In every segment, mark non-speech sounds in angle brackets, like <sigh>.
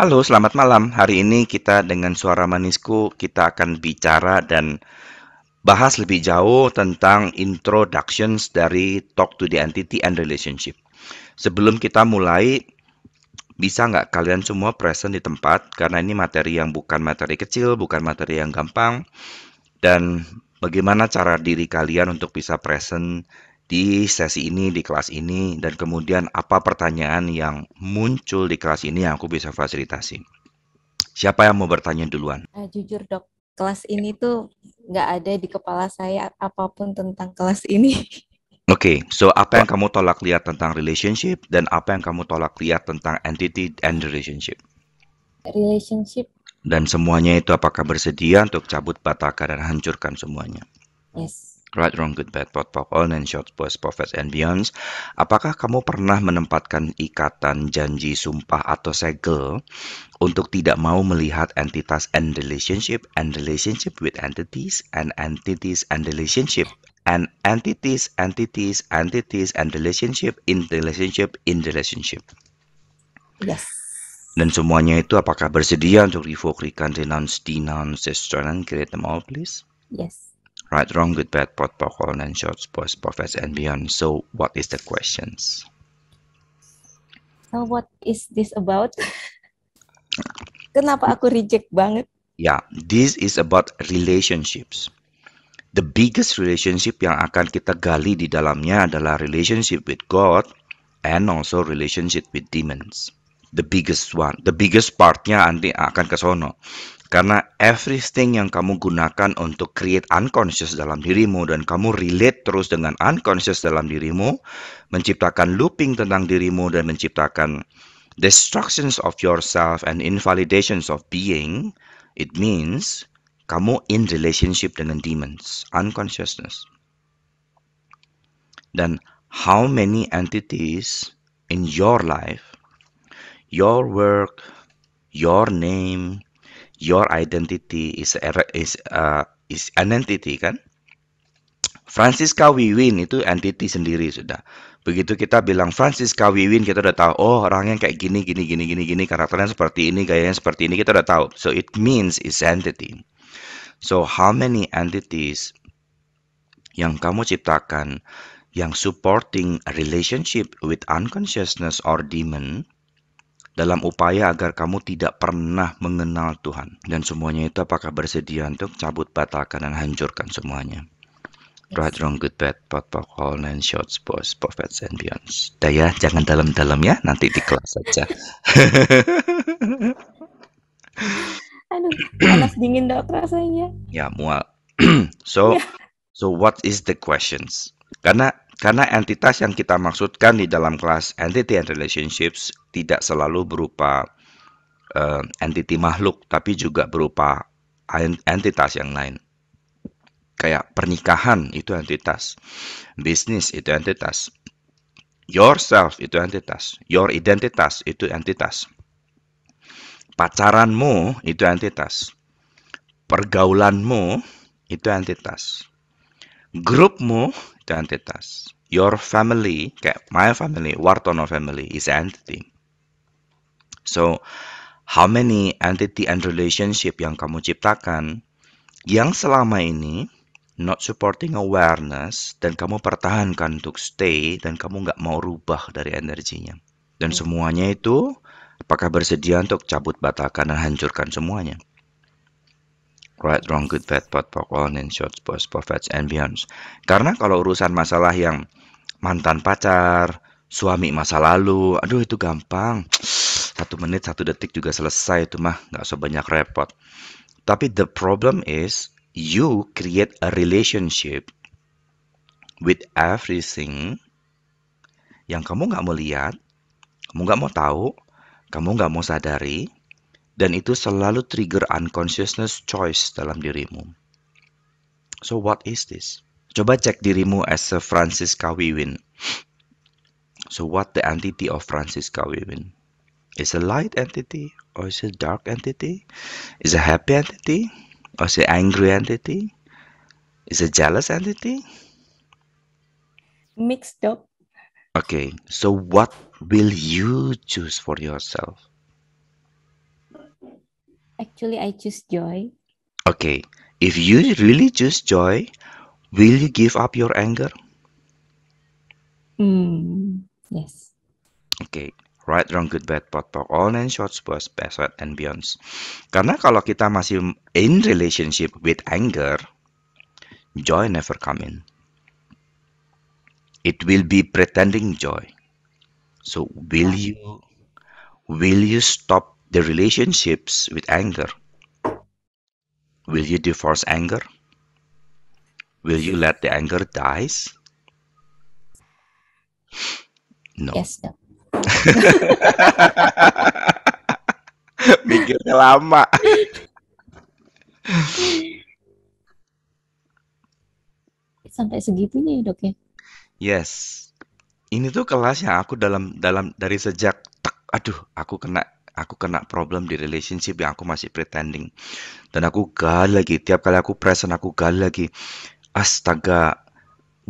Halo, selamat malam. Hari ini kita dengan suara manisku kita akan bicara dan bahas lebih jauh tentang introductions dari Talk to the Entity and Relationship. Sebelum kita mulai, bisa nggak kalian semua present di tempat? Karena ini materi yang bukan materi kecil, bukan materi yang gampang. Dan bagaimana cara diri kalian untuk bisa present di sesi ini, di kelas ini, dan kemudian apa pertanyaan yang muncul di kelas ini yang aku bisa fasilitasi. Siapa yang mau bertanya duluan? Uh, jujur dok, kelas ini tuh nggak ada di kepala saya apapun tentang kelas ini. <laughs> Oke, okay, so apa yang kamu tolak lihat tentang relationship dan apa yang kamu tolak lihat tentang entity and relationship? Relationship. Dan semuanya itu apakah bersedia untuk cabut bataka dan hancurkan semuanya? Yes. Right, Wrong, Good, Bad, Pot, Pop, All, and Short, Boys, Prophets, and Beyonds. Apakah kamu pernah menempatkan ikatan, janji, sumpah, atau segel untuk tidak mau melihat entitas and relationship, and relationship with entities, and entities and relationship, and entities, entities, entities, and relationship, in relationship, in relationship? Yes. Dan semuanya itu apakah bersedia untuk revoke, recant, renounce, denounce, destroy, and create them all, please? Yes right, wrong, good, bad, pot, pot, all, and shorts, sports, profits, and beyond. So, what is the questions? So, what is this about? <laughs> Kenapa aku reject banget? yeah, this is about relationships. The biggest relationship yang akan kita gali di dalamnya adalah relationship with God and also relationship with demons. The biggest one, the biggest partnya nanti akan ke sono. Karena everything yang kamu gunakan untuk create unconscious dalam dirimu dan kamu relate terus dengan unconscious dalam dirimu, menciptakan looping tentang dirimu dan menciptakan destructions of yourself and invalidations of being, it means kamu in relationship dengan demons, unconsciousness. Dan how many entities in your life, your work, your name, your identity is is uh, is an entity kan Francisca Wiwin itu entity sendiri sudah. Begitu kita bilang Francisca Wiwin kita udah tahu oh orangnya kayak gini gini gini gini gini karakternya seperti ini gayanya seperti ini kita udah tahu. So it means is entity. So how many entities yang kamu ciptakan yang supporting a relationship with unconsciousness or demon dalam upaya agar kamu tidak pernah mengenal Tuhan. Dan semuanya itu apakah bersedia untuk cabut, batalkan, dan hancurkan semuanya. Right, wrong, good, bad, pot, pot all, and shots, boys, prophets, and beyonds. Udah ya, jangan dalam-dalam ya, nanti di kelas saja. <laughs> Aduh, panas dingin dok rasanya. Ya, mual. <clears throat> so, yeah. so what is the questions? Karena karena entitas yang kita maksudkan di dalam kelas entity and relationships tidak selalu berupa uh, entity makhluk, tapi juga berupa entitas yang lain. Kayak pernikahan itu entitas, bisnis itu entitas, yourself itu entitas, your identitas itu entitas, pacaranmu itu entitas, pergaulanmu itu entitas, grupmu the Your family, kayak my family, Wartono family is entity. So, how many entity and relationship yang kamu ciptakan yang selama ini not supporting awareness dan kamu pertahankan untuk stay dan kamu nggak mau rubah dari energinya. Dan hmm. semuanya itu apakah bersedia untuk cabut batakan dan hancurkan semuanya? right, wrong, good, bad, pot, pok, all, and short, boss, profits, and beyonds. Karena kalau urusan masalah yang mantan pacar, suami masa lalu, aduh itu gampang. <sniffs> Satu menit, satu detik juga selesai itu mah, nggak sebanyak repot. Tapi the problem is you create a relationship with everything yang kamu nggak mau lihat, kamu nggak mau tahu, kamu nggak mau sadari, dan itu selalu trigger unconsciousness choice dalam dirimu. So what is this? Coba cek dirimu as a Francisca Wiwin. So what the entity of Francisca Wiwin? Is a light entity or is a dark entity? Is a happy entity or is a angry entity? Is a jealous entity? Mixed up. Okay, so what will you choose for yourself? Actually, I choose joy. Okay. If you really choose joy, will you give up your anger? Mm, yes. Okay. Right, wrong, good, bad, pot, pok, on, and shots, was, password, and beyonds. Karena kalau kita masih in relationship with anger, joy never come in. It will be pretending joy. So will you will you stop the relationships with anger. Will you divorce anger? Will you let the anger dies? No. Yes, no. <laughs> Mikirnya lama. Sampai segitunya ya dok ya? Yes. Ini tuh kelas yang aku dalam dalam dari sejak tak, aduh aku kena aku kena problem di relationship yang aku masih pretending dan aku gal lagi tiap kali aku present aku gal lagi astaga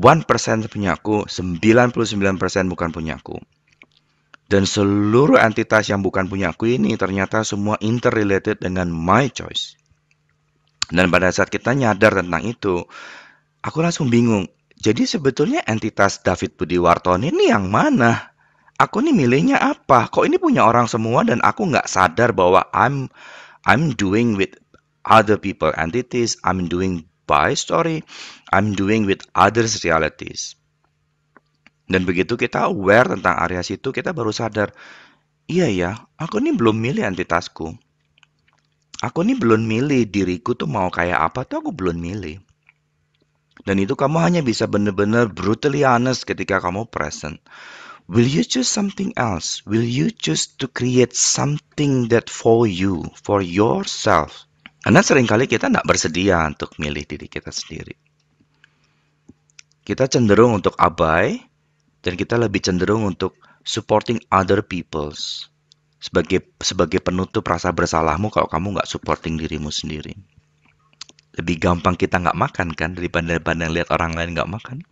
1% punya aku 99% bukan punya aku dan seluruh entitas yang bukan punya aku ini ternyata semua interrelated dengan my choice. Dan pada saat kita nyadar tentang itu, aku langsung bingung. Jadi sebetulnya entitas David Budi Warton ini yang mana? aku ini milihnya apa? Kok ini punya orang semua dan aku nggak sadar bahwa I'm I'm doing with other people entities, I'm doing by story, I'm doing with others realities. Dan begitu kita aware tentang area situ, kita baru sadar, iya ya, aku ini belum milih entitasku. Aku ini belum milih diriku tuh mau kayak apa tuh aku belum milih. Dan itu kamu hanya bisa benar-benar brutally honest ketika kamu present. Will you choose something else? Will you choose to create something that for you, for yourself? Karena seringkali kita tidak bersedia untuk milih diri kita sendiri. Kita cenderung untuk abai, dan kita lebih cenderung untuk supporting other people's sebagai sebagai penutup rasa bersalahmu kalau kamu nggak supporting dirimu sendiri. Lebih gampang kita nggak makan kan daripada daripada lihat orang lain nggak makan.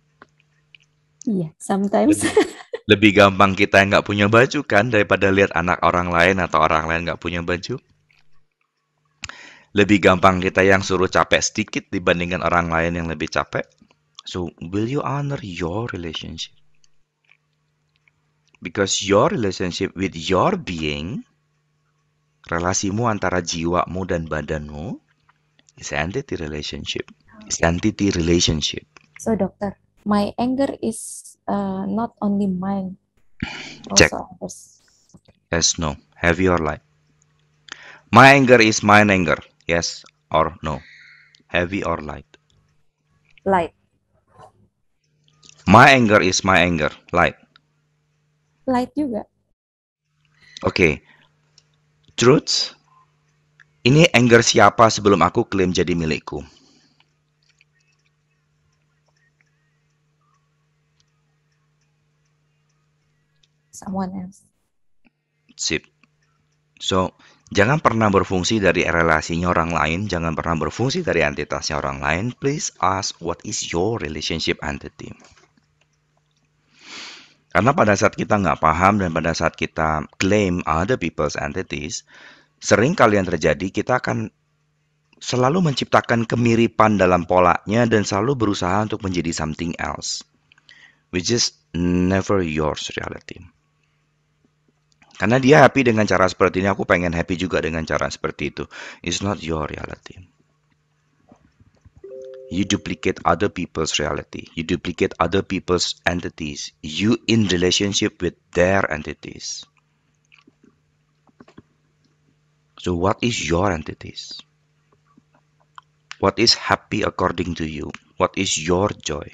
Iya, yeah, sometimes. Lebih, lebih gampang kita yang nggak punya baju kan daripada lihat anak orang lain atau orang lain nggak punya baju. Lebih gampang kita yang suruh capek sedikit dibandingkan orang lain yang lebih capek. So, will you honor your relationship? Because your relationship with your being, relasimu antara jiwamu dan badanmu, is entity relationship. Is entity relationship. So, dokter, my anger is uh, not only mine. Check. Yes, no. Have your light. My anger is my anger. Yes or no. Heavy or light? Light. My anger is my anger. Light. Light juga. Oke. Okay. Truth. Ini anger siapa sebelum aku klaim jadi milikku? someone else. Sip. So, jangan pernah berfungsi dari relasinya orang lain, jangan pernah berfungsi dari entitasnya orang lain. Please ask what is your relationship entity. Karena pada saat kita nggak paham dan pada saat kita claim other people's entities, sering kali yang terjadi kita akan selalu menciptakan kemiripan dalam polanya dan selalu berusaha untuk menjadi something else, which is never yours reality. Karena dia happy dengan cara seperti ini, aku pengen happy juga dengan cara seperti itu. It's not your reality. You duplicate other people's reality. You duplicate other people's entities. You in relationship with their entities. So what is your entities? What is happy according to you? What is your joy?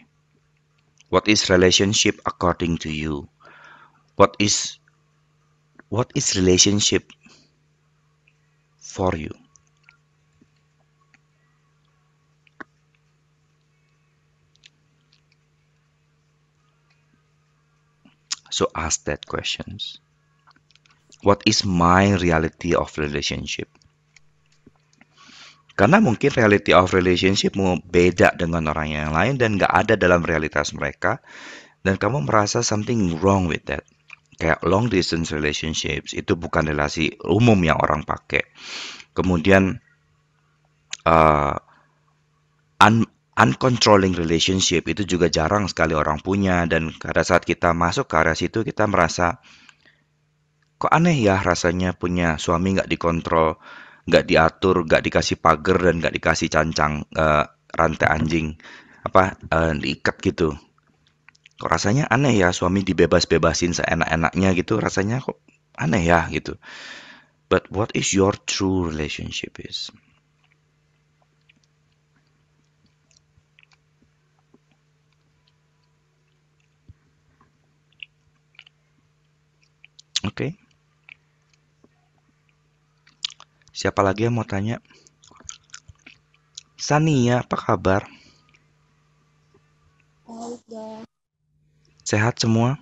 What is relationship according to you? What is what is relationship for you so ask that questions what is my reality of relationship karena mungkin reality of relationship beda dengan orang yang lain dan gak ada dalam realitas mereka dan kamu merasa something wrong with that kayak long distance relationships itu bukan relasi umum yang orang pakai. Kemudian uh, un uncontrolling relationship itu juga jarang sekali orang punya dan pada saat kita masuk ke area situ kita merasa kok aneh ya rasanya punya suami nggak dikontrol, nggak diatur, nggak dikasih pagar dan nggak dikasih cancang uh, rantai anjing apa uh, diikat gitu kok rasanya aneh ya suami dibebas-bebasin seenak-enaknya gitu rasanya kok aneh ya gitu but what is your true relationship is Oke. Okay. Siapa lagi yang mau tanya? Sania, apa kabar? Baik, Sehat semua?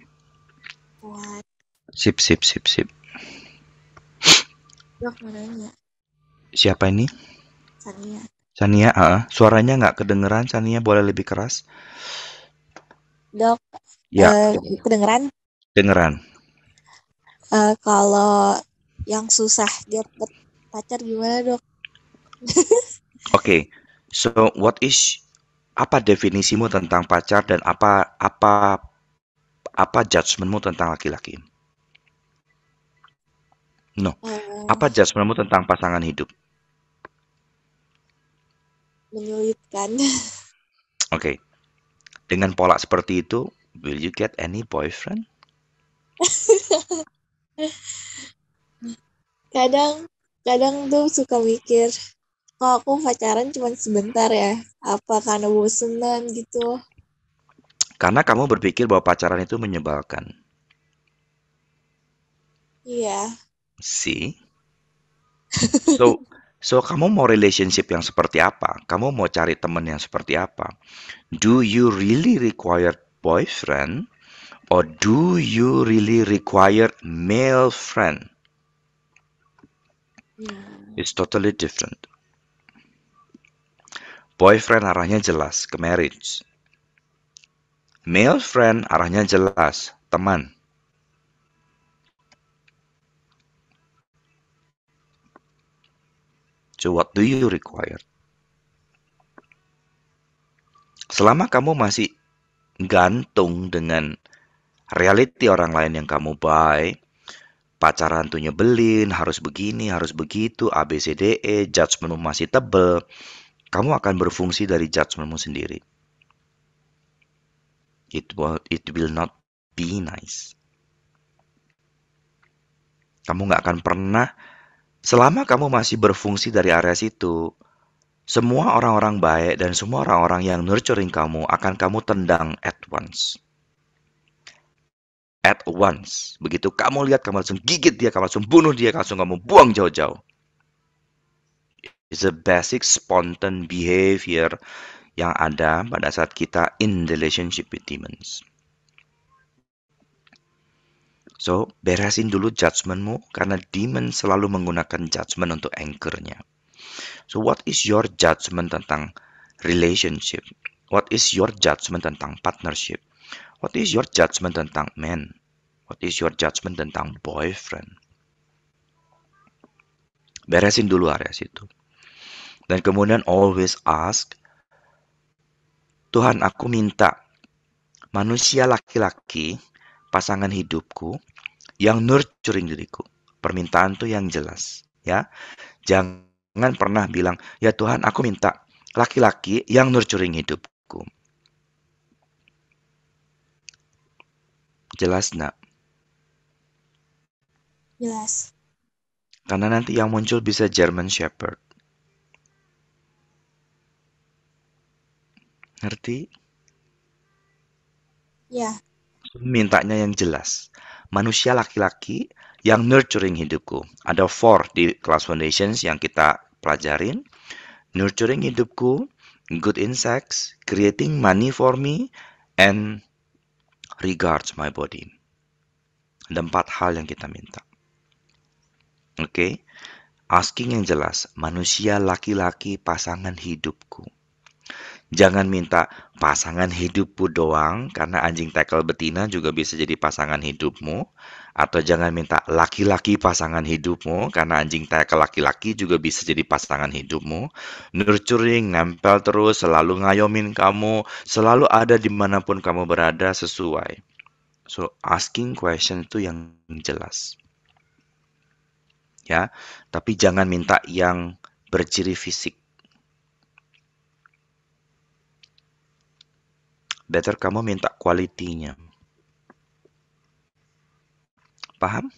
Sehat. Sip, sip, sip, sip. Dok, Siapa ini? Sania. Sania, uh, suaranya nggak kedengeran. Sania boleh lebih keras. Dok. Ya. Uh, kedengeran? Kedengeran. Uh, kalau yang susah dapat pacar gimana dok? <laughs> Oke, okay. so what is apa definisimu tentang pacar dan apa apa apa judgementmu tentang laki-laki? No. Uh, apa judgementmu tentang pasangan hidup? Menyulitkan. <laughs> Oke. Okay. Dengan pola seperti itu, will you get any boyfriend? <laughs> kadang, kadang tuh suka mikir, kok aku pacaran cuma sebentar ya, apa karena bosenan gitu? Karena kamu berpikir bahwa pacaran itu menyebalkan. Iya. See? So, so kamu mau relationship yang seperti apa? Kamu mau cari teman yang seperti apa? Do you really require boyfriend or do you really require male friend? Yeah. Hmm. It's totally different. Boyfriend arahnya jelas ke marriage. Male friend arahnya jelas, teman. So what do you require? Selama kamu masih gantung dengan reality orang lain yang kamu buy, pacaran tuh nyebelin, harus begini, harus begitu, ABCDE, judgementmu masih tebel, kamu akan berfungsi dari judgementmu sendiri it will it will not be nice. Kamu nggak akan pernah selama kamu masih berfungsi dari area situ. Semua orang-orang baik dan semua orang-orang yang nurturing kamu akan kamu tendang at once. At once. Begitu kamu lihat, kamu langsung gigit dia, kamu langsung bunuh dia, langsung kamu buang jauh-jauh. It's a basic spontan behavior yang ada pada saat kita in relationship with demons. So, beresin dulu judgmentmu karena demon selalu menggunakan judgment untuk anchornya. So, what is your judgment tentang relationship? What is your judgment tentang partnership? What is your judgment tentang man? What is your judgment tentang boyfriend? Beresin dulu area situ. Dan kemudian always ask Tuhan aku minta manusia laki-laki pasangan hidupku yang nurturing diriku. Permintaan tuh yang jelas, ya. Jangan pernah bilang, "Ya Tuhan, aku minta laki-laki yang nurturing hidupku." Jelas nak? Jelas. Karena nanti yang muncul bisa German Shepherd. Ngerti? Ya. Mintanya yang jelas. Manusia laki-laki yang nurturing hidupku. Ada four di kelas foundations yang kita pelajarin. Nurturing hidupku, good insects, creating money for me, and regards my body. Ada empat hal yang kita minta. Oke, okay? asking yang jelas, manusia laki-laki pasangan hidupku. Jangan minta pasangan hidupmu doang, karena anjing tekel betina juga bisa jadi pasangan hidupmu. Atau jangan minta laki-laki pasangan hidupmu, karena anjing tekel laki-laki juga bisa jadi pasangan hidupmu. Nurturing, nempel terus, selalu ngayomin kamu, selalu ada dimanapun kamu berada sesuai. So, asking question itu yang jelas. Ya, tapi jangan minta yang berciri fisik Better kamu minta kualitinya. Paham?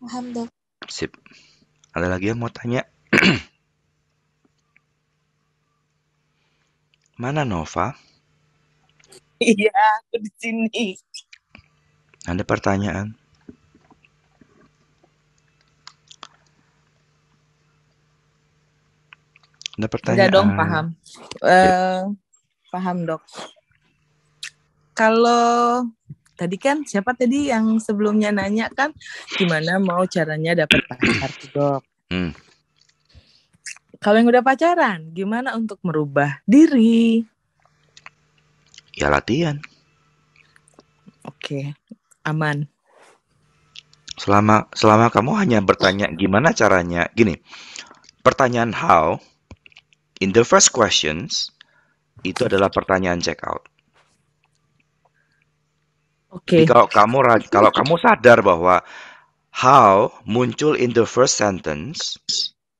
Paham, dok. Sip. Ada lagi yang mau tanya? <clears throat> Mana Nova? Iya, aku di sini. Ada pertanyaan? Ada pertanyaan. Enggak dong, paham. Uh, Paham, Dok. Kalau tadi kan siapa tadi yang sebelumnya nanya kan gimana mau caranya dapat pacar, Dok? Hmm. Kalau yang udah pacaran, gimana untuk merubah diri? Ya latihan. Oke, aman. Selama selama kamu hanya bertanya gimana caranya, gini. Pertanyaan how In the first questions, itu adalah pertanyaan check out. Okay. Jadi kalau kamu kalau kamu sadar bahwa how muncul in the first sentence,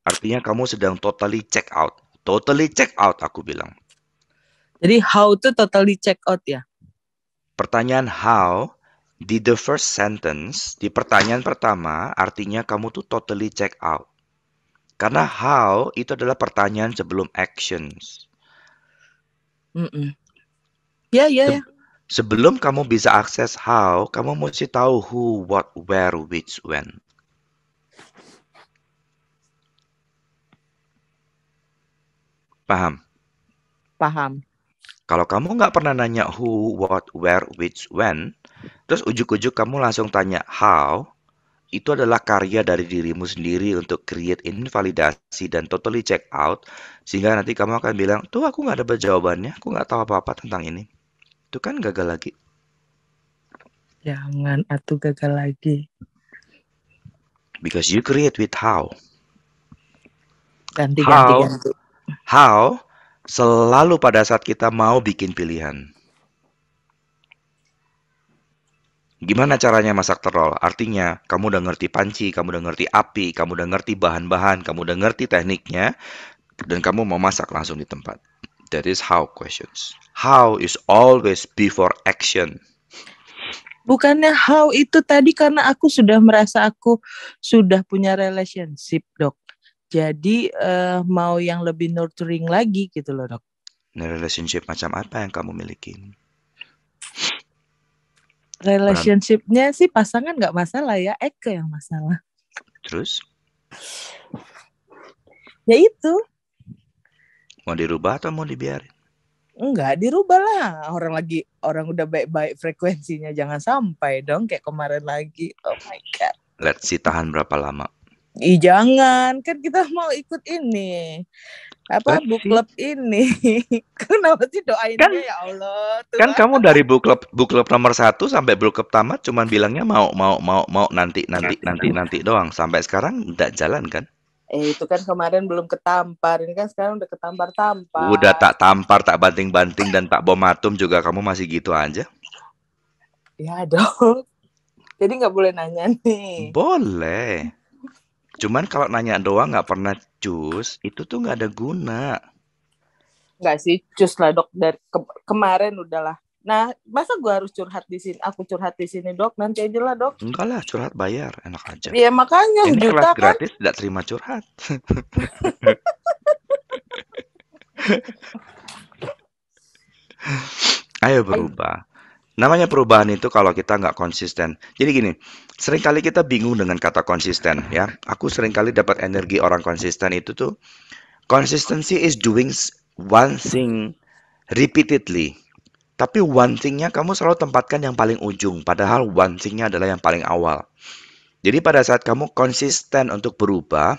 artinya kamu sedang totally check out. Totally check out aku bilang. Jadi how itu totally check out ya? Pertanyaan how di the first sentence, di pertanyaan pertama artinya kamu tuh totally check out. Karena how itu adalah pertanyaan sebelum actions. Mm-mm. Ya, ya, ya. Sebelum kamu bisa akses how, kamu mesti tahu who, what, where, which, when. Paham? Paham. Kalau kamu nggak pernah nanya who, what, where, which, when, terus ujuk-ujuk kamu langsung tanya how, itu adalah karya dari dirimu sendiri untuk create invalidasi dan totally check out sehingga nanti kamu akan bilang tuh aku nggak dapat jawabannya aku nggak tahu apa-apa tentang ini itu kan gagal lagi jangan atuh gagal lagi because you create with how ganti, ganti, ganti. how how selalu pada saat kita mau bikin pilihan Gimana caranya masak terol? Artinya, kamu udah ngerti panci, kamu udah ngerti api, kamu udah ngerti bahan-bahan, kamu udah ngerti tekniknya, dan kamu mau masak langsung di tempat. That is how questions. How is always before action. Bukannya how itu tadi karena aku sudah merasa aku sudah punya relationship, dok. Jadi uh, mau yang lebih nurturing lagi gitu loh, dok. Nah, relationship macam apa yang kamu miliki? Relationshipnya sih pasangan nggak masalah ya, Eke yang masalah. Terus? Ya itu. Mau dirubah atau mau dibiarin? Enggak, dirubah lah. Orang lagi orang udah baik-baik frekuensinya jangan sampai dong kayak kemarin lagi. Oh my god. Let's see tahan berapa lama? Ih jangan, kan kita mau ikut ini apa book club ini <laughs> kenapa sih doain kan, dia ya Allah Tuhan. kan kamu dari book club book club nomor satu sampai book club tamat cuman bilangnya mau mau mau mau nanti nanti nanti nanti doang sampai sekarang tidak jalan kan eh itu kan kemarin belum ketampar ini kan sekarang udah ketampar tampar udah tak tampar tak banting banting dan tak bom atom juga kamu masih gitu aja ya dong <laughs> jadi nggak boleh nanya nih boleh Cuman kalau nanya doang nggak pernah cus, itu tuh nggak ada guna. Nggak sih, cus lah dok. Dari ke kemarin udahlah. Nah, masa gua harus curhat di sini? Aku curhat di sini dok, nanti aja lah dok. Enggak lah, curhat bayar, enak aja. Iya makanya. Ini juta, kan? gratis tidak terima curhat. <laughs> Ayo berubah. Namanya perubahan itu kalau kita nggak konsisten. Jadi gini, seringkali kita bingung dengan kata konsisten ya. Aku seringkali dapat energi orang konsisten itu tuh, consistency is doing one thing repeatedly. Tapi one thingnya kamu selalu tempatkan yang paling ujung, padahal one thingnya adalah yang paling awal. Jadi pada saat kamu konsisten untuk berubah,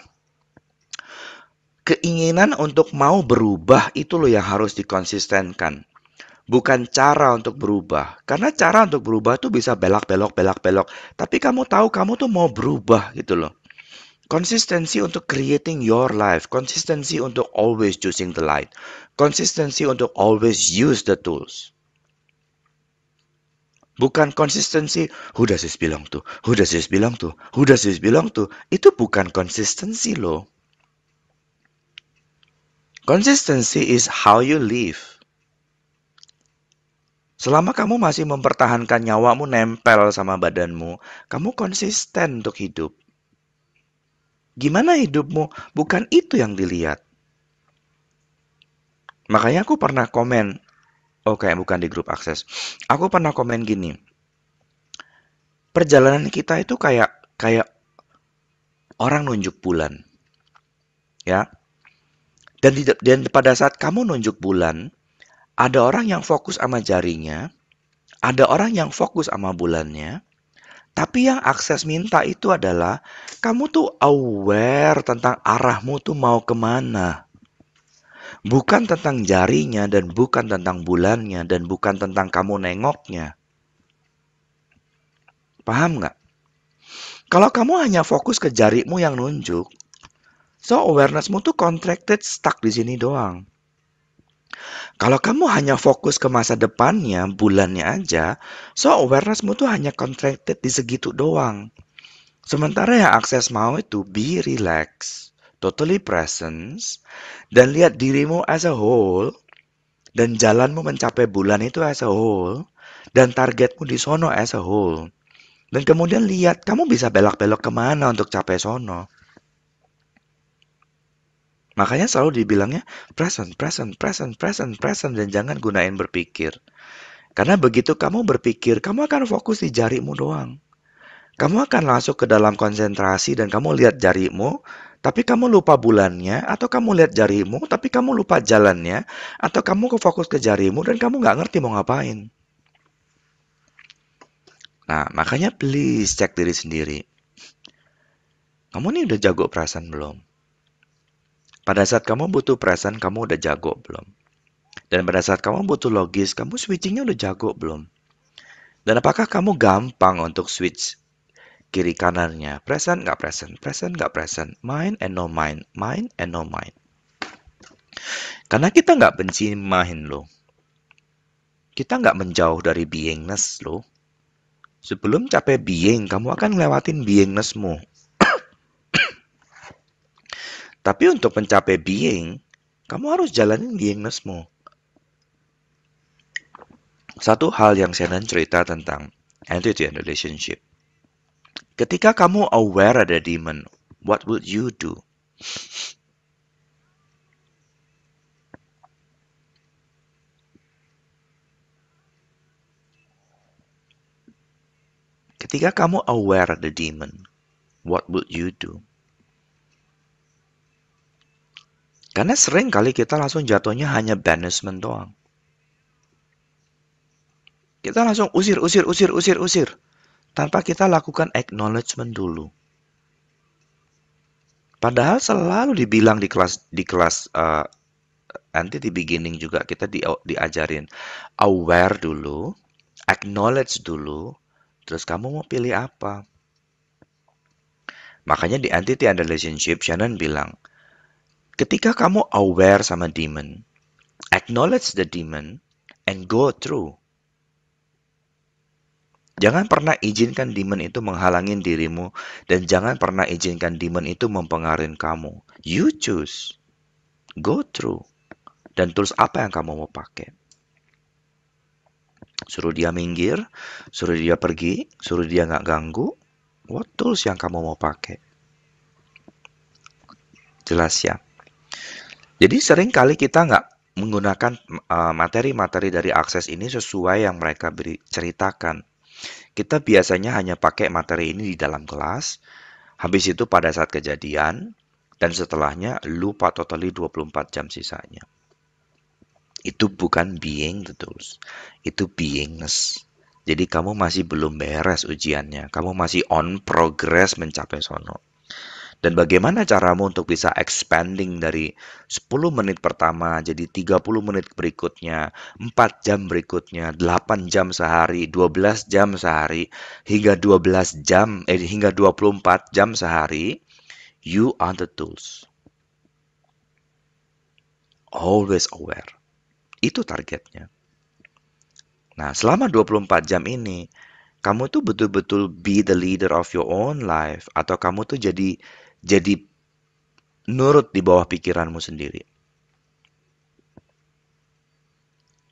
keinginan untuk mau berubah itu loh yang harus dikonsistenkan bukan cara untuk berubah. Karena cara untuk berubah tuh bisa belak-belok, belak-belok. Tapi kamu tahu kamu tuh mau berubah gitu loh. Konsistensi untuk creating your life, konsistensi untuk always choosing the light, konsistensi untuk always use the tools. Bukan konsistensi, who does this belong to? Who does this belong to? Who does this belong to? Itu bukan konsistensi loh. Consistency is how you live. Selama kamu masih mempertahankan nyawamu nempel sama badanmu, kamu konsisten untuk hidup. Gimana hidupmu? Bukan itu yang dilihat. Makanya aku pernah komen, oke oh, kayak bukan di grup akses. Aku pernah komen gini. Perjalanan kita itu kayak kayak orang nunjuk bulan. Ya. Dan di, dan pada saat kamu nunjuk bulan, ada orang yang fokus sama jarinya, ada orang yang fokus sama bulannya, tapi yang akses minta itu adalah kamu tuh aware tentang arahmu tuh mau kemana. Bukan tentang jarinya dan bukan tentang bulannya dan bukan tentang kamu nengoknya. Paham nggak? Kalau kamu hanya fokus ke jarimu yang nunjuk, so awarenessmu tuh contracted stuck di sini doang. Kalau kamu hanya fokus ke masa depannya, bulannya aja, so awarenessmu tuh hanya contracted di segitu doang. Sementara yang akses mau itu be relax, totally presence, dan lihat dirimu as a whole, dan jalanmu mencapai bulan itu as a whole, dan targetmu di sono as a whole. Dan kemudian lihat kamu bisa belok-belok kemana untuk capai sono. Makanya selalu dibilangnya present, present, present, present, present dan jangan gunain berpikir. Karena begitu kamu berpikir, kamu akan fokus di jarimu doang. Kamu akan langsung ke dalam konsentrasi dan kamu lihat jarimu, tapi kamu lupa bulannya, atau kamu lihat jarimu, tapi kamu lupa jalannya, atau kamu fokus ke jarimu dan kamu nggak ngerti mau ngapain. Nah, makanya please cek diri sendiri. Kamu nih udah jago perasaan belum? Pada saat kamu butuh perasaan, kamu udah jago belum? Dan pada saat kamu butuh logis, kamu switchingnya udah jago belum? Dan apakah kamu gampang untuk switch kiri kanannya? Present nggak present, present nggak present, mind and no mind, mind and no mind. Karena kita nggak benci mind lo, Kita nggak menjauh dari beingness lo. Sebelum capek being, kamu akan ngelewatin beingnessmu. Tapi untuk mencapai being, kamu harus jalanin beingnessmu. Satu hal yang Shannon cerita tentang entity and relationship. Ketika kamu aware ada demon, what would you do? Ketika kamu aware ada demon, what would you do? Karena sering kali kita langsung jatuhnya hanya banishment doang. Kita langsung usir, usir, usir, usir, usir. Tanpa kita lakukan acknowledgement dulu. Padahal selalu dibilang di kelas di kelas uh, nanti di beginning juga kita di, diajarin aware dulu, acknowledge dulu, terus kamu mau pilih apa. Makanya di entity and relationship Shannon bilang, Ketika kamu aware sama demon, acknowledge the demon and go through. Jangan pernah izinkan demon itu menghalangi dirimu dan jangan pernah izinkan demon itu mempengaruhi kamu. You choose. Go through. Dan terus apa yang kamu mau pakai? Suruh dia minggir, suruh dia pergi, suruh dia nggak ganggu. What tools yang kamu mau pakai? Jelas ya. Jadi sering kali kita nggak menggunakan eh, materi-materi dari akses ini sesuai yang mereka beri, ceritakan. Kita biasanya hanya pakai materi ini di dalam kelas, habis itu pada saat kejadian, dan setelahnya lupa totally 24 jam sisanya. Itu bukan being the tools, itu beingness. Jadi kamu masih belum beres ujiannya, kamu masih on progress mencapai sono. Dan bagaimana caramu untuk bisa expanding dari 10 menit pertama jadi 30 menit berikutnya, 4 jam berikutnya, 8 jam sehari, 12 jam sehari, hingga 12 jam eh hingga 24 jam sehari. You are the tools. Always aware. Itu targetnya. Nah, selama 24 jam ini, kamu tuh betul-betul be the leader of your own life atau kamu tuh jadi jadi nurut di bawah pikiranmu sendiri.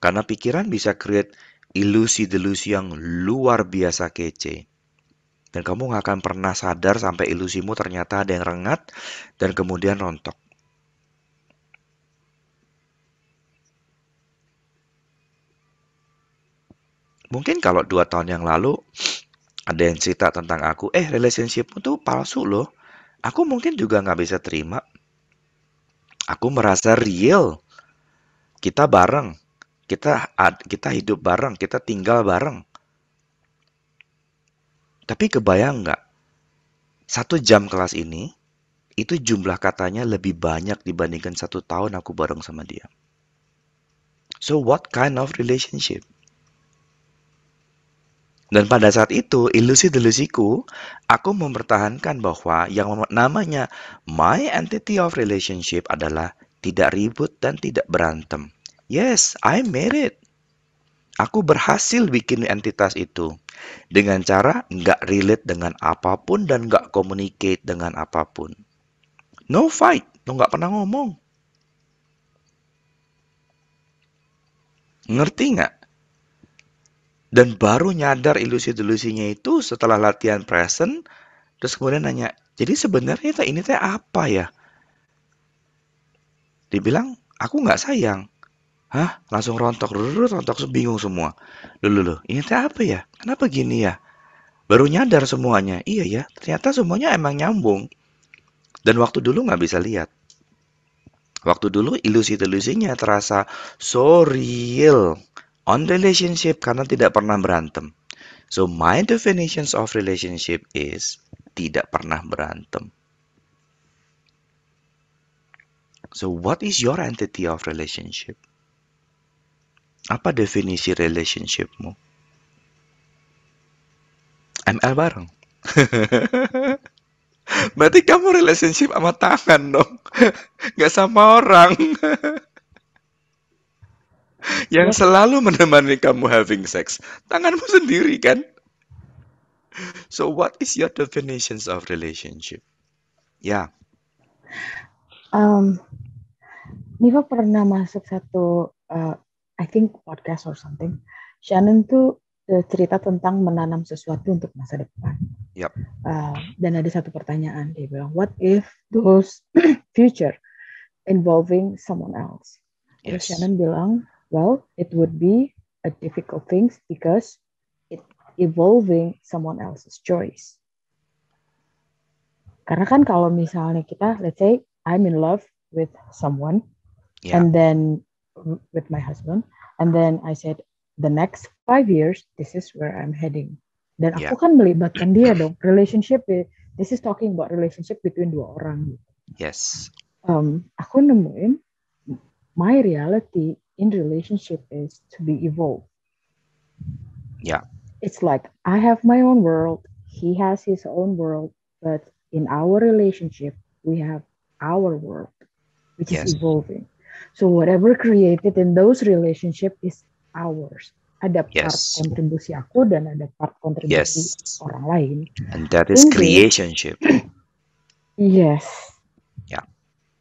Karena pikiran bisa create ilusi-delusi yang luar biasa kece. Dan kamu gak akan pernah sadar sampai ilusimu ternyata ada yang rengat dan kemudian rontok. Mungkin kalau dua tahun yang lalu ada yang cerita tentang aku, eh relationshipmu tuh palsu loh aku mungkin juga nggak bisa terima. Aku merasa real. Kita bareng, kita kita hidup bareng, kita tinggal bareng. Tapi kebayang nggak? Satu jam kelas ini, itu jumlah katanya lebih banyak dibandingkan satu tahun aku bareng sama dia. So what kind of relationship? Dan pada saat itu, ilusi-delusiku, aku mempertahankan bahwa yang namanya my entity of relationship adalah tidak ribut dan tidak berantem. Yes, I made it. Aku berhasil bikin entitas itu dengan cara nggak relate dengan apapun dan nggak communicate dengan apapun. No fight, lo nggak pernah ngomong. Ngerti nggak? Dan baru nyadar ilusi-ilusinya itu setelah latihan present, terus kemudian nanya, jadi sebenarnya teh ini teh apa ya? Dibilang, aku nggak sayang. Hah? Langsung rontok, rurur, rontok, bingung semua. Dulu loh, ini teh apa ya? Kenapa gini ya? Baru nyadar semuanya. Iya ya, ternyata semuanya emang nyambung. Dan waktu dulu nggak bisa lihat. Waktu dulu ilusi-ilusinya terasa so real on relationship karena tidak pernah berantem. So my definitions of relationship is tidak pernah berantem. So what is your entity of relationship? Apa definisi relationshipmu? ML bareng. <laughs> Berarti kamu relationship sama tangan dong. <laughs> Gak sama orang. <laughs> yang selalu menemani kamu having sex tanganmu sendiri kan so what is your definitions of relationship ya yeah. um, Niva pernah masuk satu uh, I think podcast or something Shannon tuh eh, cerita tentang menanam sesuatu untuk masa depan. Yep. Uh, eh, dan ada satu pertanyaan dia bilang, what if those <clears throat> future involving someone else? Yes. Terus Shannon bilang, Well, it would be a difficult thing because it evolving someone else's choice. Karena kan kalau misalnya kita, let's say I'm in love with someone, yeah. and then with my husband, and then I said the next five years this is where I'm heading. Dan yeah. aku kan melibatkan dia dong. Relationship, this is talking about relationship between dua orang. Yes. Um, aku nemuin my reality in relationship is to be evolved. Yeah. It's like I have my own world, he has his own world, but in our relationship, we have our world, which yes. is evolving. So whatever created in those relationship is ours. Ada part yes. kontribusi aku dan ada part kontribusi yes. orang lain. And that is creationship. <clears throat> yes,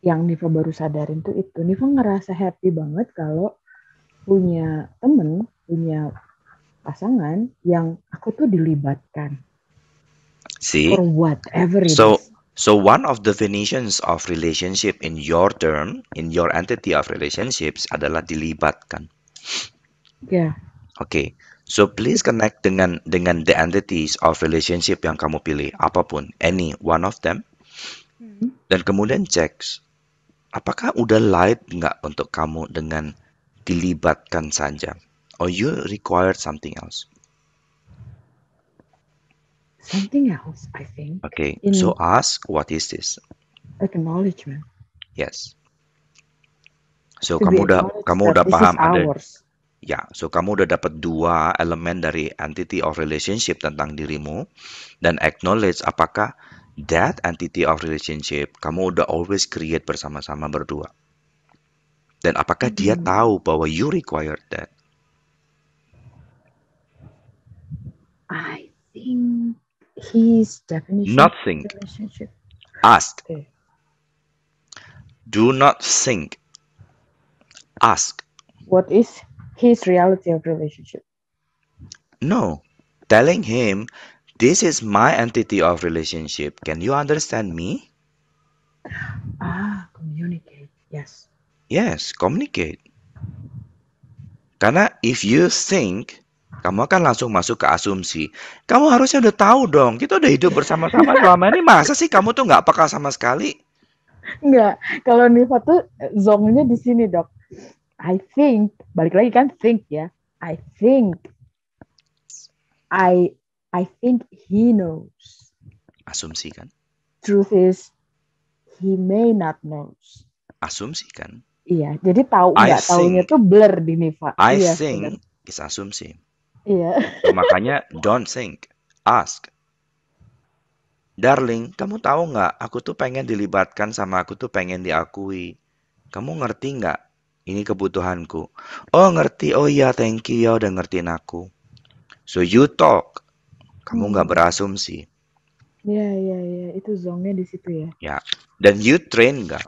yang Niva baru sadarin tuh itu Niva ngerasa happy banget kalau punya temen punya pasangan yang aku tuh dilibatkan see for whatever it so is. so one of the definitions of relationship in your term in your entity of relationships adalah dilibatkan ya yeah. oke okay. So please connect dengan dengan the entities of relationship yang kamu pilih, apapun, any one of them. Hmm. Dan kemudian cek apakah udah light nggak untuk kamu dengan dilibatkan saja? Or you require something else? Something else, I think. Okay, In so ask what is this? Acknowledgement. Yes. So kamu udah kamu udah paham ada Ya, so kamu udah dapat dua elemen dari entity of relationship tentang dirimu dan acknowledge apakah that entity of relationship kamu udah always create bersama-sama berdua. Dan apakah hmm. dia mm-hmm. tahu bahwa you require that? I think he's definition. Not think. Ask. Okay. Eh. Do not think. Ask. What is his reality of relationship? No, telling him This is my entity of relationship. Can you understand me? Ah, communicate. Yes. Yes, communicate. Karena if you think, kamu akan langsung masuk ke asumsi. Kamu harusnya udah tahu dong, kita udah hidup bersama-sama <laughs> selama ini. Masa sih kamu tuh nggak peka sama sekali? Nggak. Kalau Niva tuh eh, zongnya di sini, Dok. I think, balik lagi kan think ya. I think I I think he knows. Asumsi kan? Truth is he may not knows. Asumsi kan? Iya, jadi tahu nggak tahunya tuh blur di Niva. I iya, think bener. is asumsi. Iya. <laughs> Makanya don't think, ask. Darling, kamu tahu nggak? Aku tuh pengen dilibatkan sama aku tuh pengen diakui. Kamu ngerti nggak? Ini kebutuhanku. Oh ngerti. Oh iya, thank you ya udah ngertiin aku. So you talk. Kamu nggak berasumsi. Iya, iya, iya. Itu zongnya di situ ya. Ya. Dan you train nggak?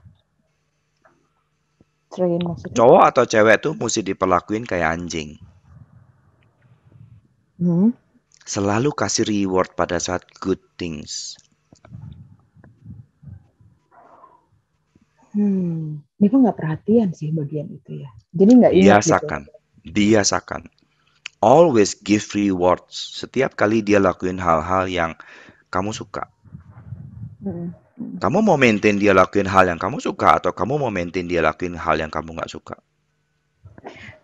Train maksudnya? Cowok atau cewek tuh mesti diperlakuin kayak anjing. Hmm? Selalu kasih reward pada saat good things. Hmm, kok nggak perhatian sih bagian itu ya. Jadi nggak ingat biasakan, gitu. biasakan always give rewards. Setiap kali dia lakuin hal-hal yang kamu suka. Kamu mau maintain dia lakuin hal yang kamu suka atau kamu mau maintain dia lakuin hal yang kamu nggak suka?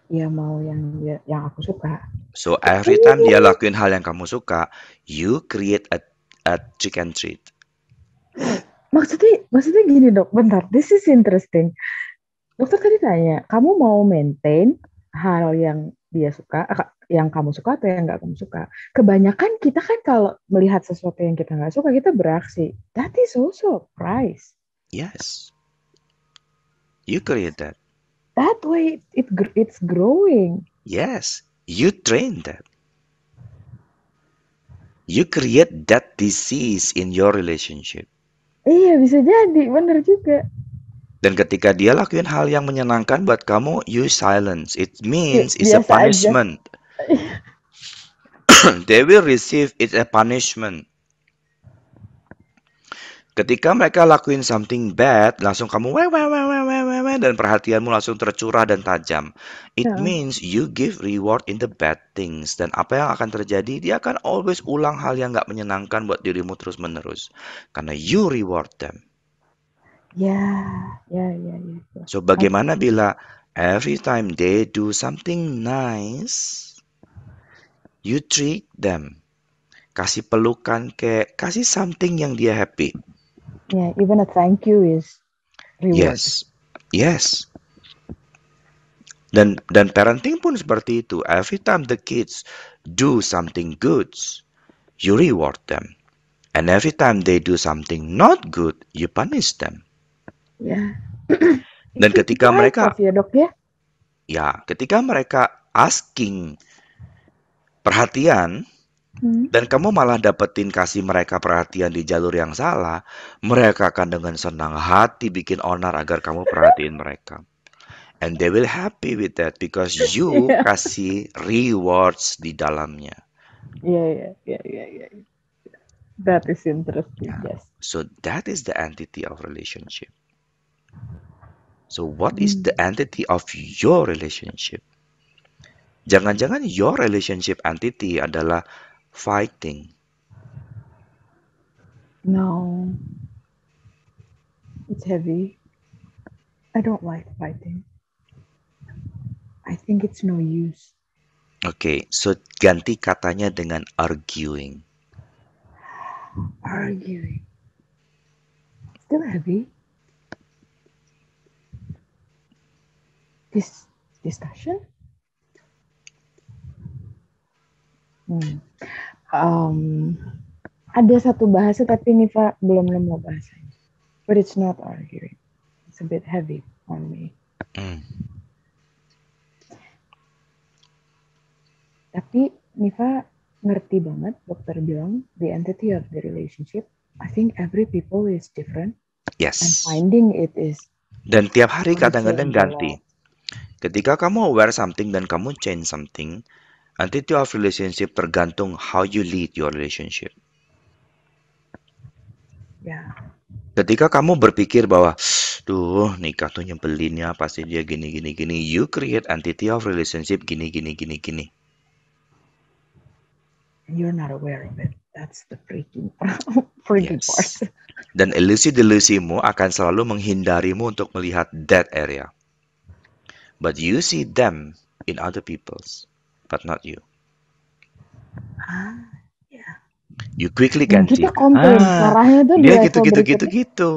Ya mau yang yang aku suka. So every time dia lakuin hal yang kamu suka, you create a, a chicken treat. Maksudnya maksudnya gini dok, bentar. This is interesting. Dokter tadi tanya, kamu mau maintain hal yang dia suka, yang kamu suka atau yang nggak kamu suka. Kebanyakan kita kan kalau melihat sesuatu yang kita nggak suka, kita beraksi. That is also a price. Yes. You create that. That way it it's growing. Yes. You train that. You create that disease in your relationship. Iya bisa jadi, bener juga. Dan ketika dia lakuin hal yang menyenangkan buat kamu, you silence. It means it's a punishment. Aja. <coughs> they will receive it a punishment. Ketika mereka lakuin something bad, langsung kamu weh weh weh weh weh wah dan perhatianmu langsung tercurah dan tajam. It yeah. means you give reward in the bad things dan apa yang akan terjadi dia akan always ulang hal yang nggak menyenangkan buat dirimu terus menerus karena you reward them. Ya, ya, ya, ya. So bagaimana bila every time they do something nice, You treat them. Kasih pelukan ke, kasih something yang dia happy. Yeah, even a thank you is reward. Yes, yes. Dan dan parenting pun seperti itu. Every time the kids do something good, you reward them. And every time they do something not good, you punish them. Yeah. dan ketika mereka ya dok ya. Ya, ketika mereka asking perhatian hmm. dan kamu malah dapetin kasih mereka perhatian di jalur yang salah, mereka akan dengan senang hati bikin onar agar kamu perhatiin mereka. And they will happy with that because you <laughs> yeah. kasih rewards di dalamnya. Yeah, yeah, yeah, yeah, yeah. That is interesting. Yeah. Yes. So that is the entity of relationship. So what mm. is hmm. the entity of your relationship? Jangan-jangan your relationship entity adalah fighting. No. It's heavy. I don't like fighting. I think it's no use. Oke, okay, so ganti katanya dengan arguing. Arguing. Still heavy. This discussion? Hmm. Um, ada satu bahasa tapi Nifa belum nemu bahasanya. But it's not arguing. It's a bit heavy on me. Hmm. Tapi Nifa ngerti banget dokter bilang the entity of the relationship. I think every people is different. Yes. And finding it is. Dan tiap hari kadang-kadang ganti. Ketika kamu aware something dan kamu change something, Entity of relationship tergantung how you lead your relationship. Yeah. Ketika kamu berpikir bahwa, duh nikah tuh nyebelinnya pasti dia gini gini gini, you create entity of relationship gini gini gini gini. you're not aware of it. That's the freaking, <laughs> freaking yes. part. Dan ilusi-delusimu akan selalu menghindarimu untuk melihat that area. But you see them in other people's but not you. Ah, yeah. You quickly nah, ganti. Kita komplain, ah, marahnya tuh dia gitu gitu gitu gitu.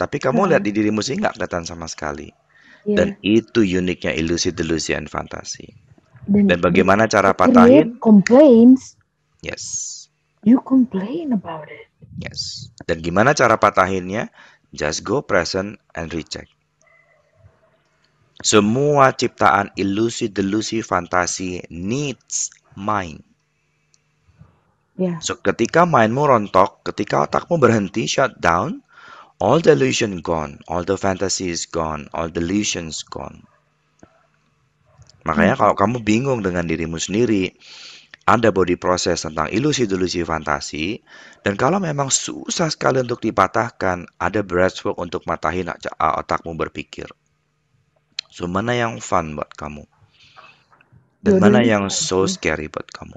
Tapi kamu hmm. lihat di dirimu sih nggak kelihatan sama sekali. Yeah. Dan itu uniknya ilusi, delusi, dan fantasi. Dan, dan bagaimana cara patahin? Complaints. Yes. You complain about it. Yes. Dan gimana cara patahinnya? Just go present and reject. Semua ciptaan ilusi-delusi fantasi needs mind. Yeah. So ketika mindmu rontok, ketika otakmu berhenti shut down, all delusion gone, all the fantasy is gone, all delusions gone. Makanya hmm. kalau kamu bingung dengan dirimu sendiri, ada body process tentang ilusi-delusi fantasi, dan kalau memang susah sekali untuk dipatahkan, ada breathwork untuk matahin otakmu berpikir. So mana yang fun buat kamu? Dan mana yang so scary buat kamu?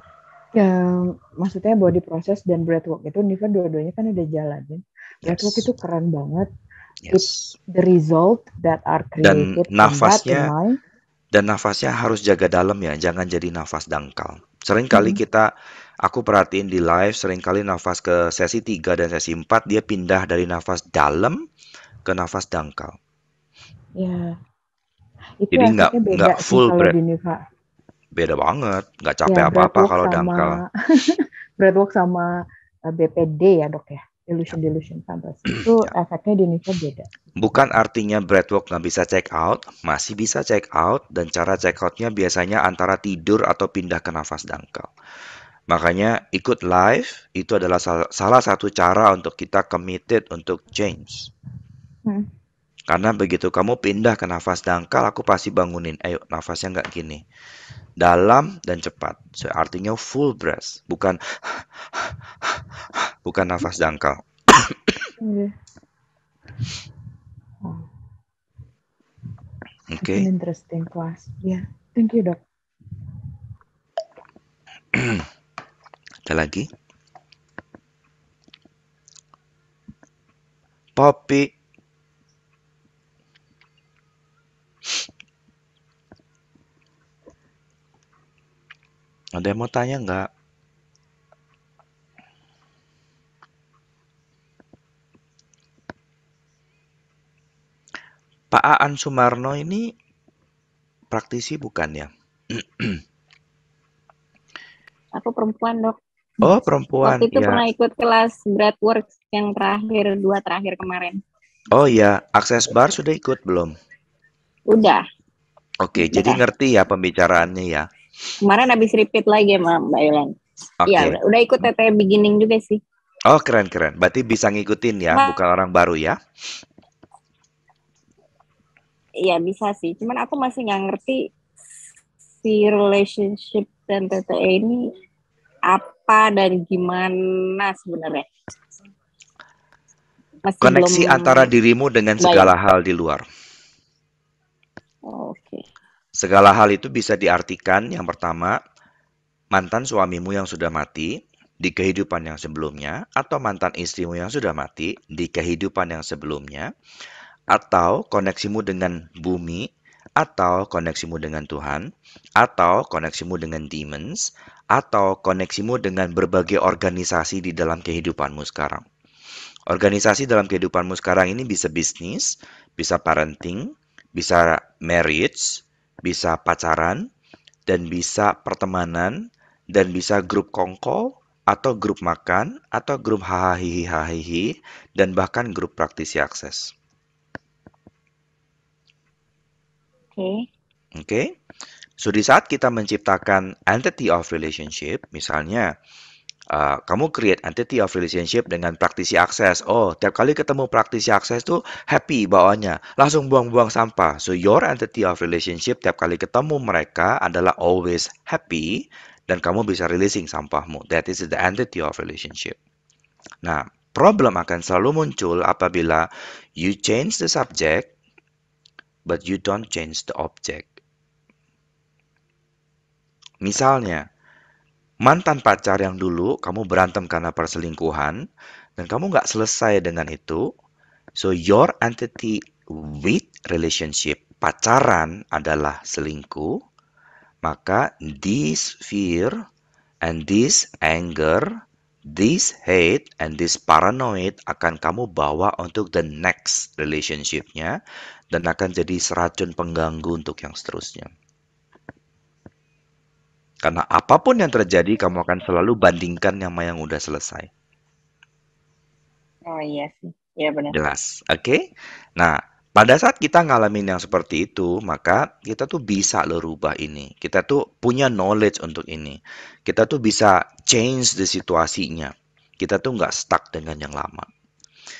Yang maksudnya body process dan breathwork itu Niva dua-duanya kan udah jalan. jalanin. Breathwork itu keren banget. Yes. It's the result that are created. Dan nafasnya dan nafasnya harus jaga dalam ya, jangan jadi nafas dangkal. Sering kali hmm. kita aku perhatiin di live sering kali nafas ke sesi 3 dan sesi 4 dia pindah dari nafas dalam ke nafas dangkal. Ya, itu Jadi nggak nggak full bread. Beda banget, nggak capek ya, apa-apa kalau dangkal. <laughs> breadwalk sama eh, BPD ya dok ya, illusion ya. delusion fantasy <clears throat> itu ya. efeknya di Indonesia beda. Bukan artinya breadwalk nggak bisa check out, masih bisa check out dan cara check outnya biasanya antara tidur atau pindah ke nafas dangkal. Makanya ikut live itu adalah salah, salah satu cara untuk kita committed untuk change. Hmm. Karena begitu kamu pindah ke nafas dangkal, aku pasti bangunin. Ayo, nafasnya nggak gini. Dalam dan cepat. So, artinya full breath. Bukan bukan nafas dangkal. Iya. Oke. Okay. interesting class. Yeah. Thank you, Dok. Ada lagi? Poppy. Ada yang mau tanya nggak? Pak Aan Sumarno ini praktisi bukan ya? <clears throat> Aku perempuan dok. Oh perempuan. Waktu itu ya. pernah ikut kelas breathwork yang terakhir dua terakhir kemarin. Oh iya, akses bar sudah ikut belum? Udah. Oke, Udah. jadi ngerti ya pembicaraannya ya. Kemarin habis repeat lagi sama Mbak Yolan. Okay. Ya, udah, ikut TT beginning juga sih. Oh, keren-keren. Berarti bisa ngikutin ya, Ma bukan orang baru ya? Iya, bisa sih. Cuman aku masih nggak ngerti si relationship dan TTE ini apa dan gimana sebenarnya. Masih Koneksi antara dirimu dengan segala bayang. hal di luar. Oh, oke. Okay. Segala hal itu bisa diartikan yang pertama, mantan suamimu yang sudah mati di kehidupan yang sebelumnya, atau mantan istrimu yang sudah mati di kehidupan yang sebelumnya, atau koneksimu dengan bumi, atau koneksimu dengan Tuhan, atau koneksimu dengan demons, atau koneksimu dengan berbagai organisasi di dalam kehidupanmu sekarang. Organisasi dalam kehidupanmu sekarang ini bisa bisnis, bisa parenting, bisa marriage, bisa pacaran, dan bisa pertemanan, dan bisa grup kongko, atau grup makan, atau grup hahaha dan bahkan grup praktisi akses. Oke. Okay. Oke. Okay? So, di saat kita menciptakan entity of relationship, misalnya Uh, kamu create entity of relationship dengan praktisi akses. Oh, tiap kali ketemu praktisi akses tuh happy bawaannya. Langsung buang-buang sampah. So, your entity of relationship tiap kali ketemu mereka adalah always happy. Dan kamu bisa releasing sampahmu. That is the entity of relationship. Nah, problem akan selalu muncul apabila you change the subject, but you don't change the object. Misalnya, mantan pacar yang dulu kamu berantem karena perselingkuhan dan kamu nggak selesai dengan itu, so your entity with relationship pacaran adalah selingkuh, maka this fear and this anger, this hate and this paranoid akan kamu bawa untuk the next relationshipnya dan akan jadi seracun pengganggu untuk yang seterusnya. Karena apapun yang terjadi, kamu akan selalu bandingkan sama yang udah selesai. Oh iya sih, iya benar. Jelas, oke. Okay? Nah, pada saat kita ngalamin yang seperti itu, maka kita tuh bisa lo rubah ini. Kita tuh punya knowledge untuk ini. Kita tuh bisa change the situasinya. Kita tuh nggak stuck dengan yang lama.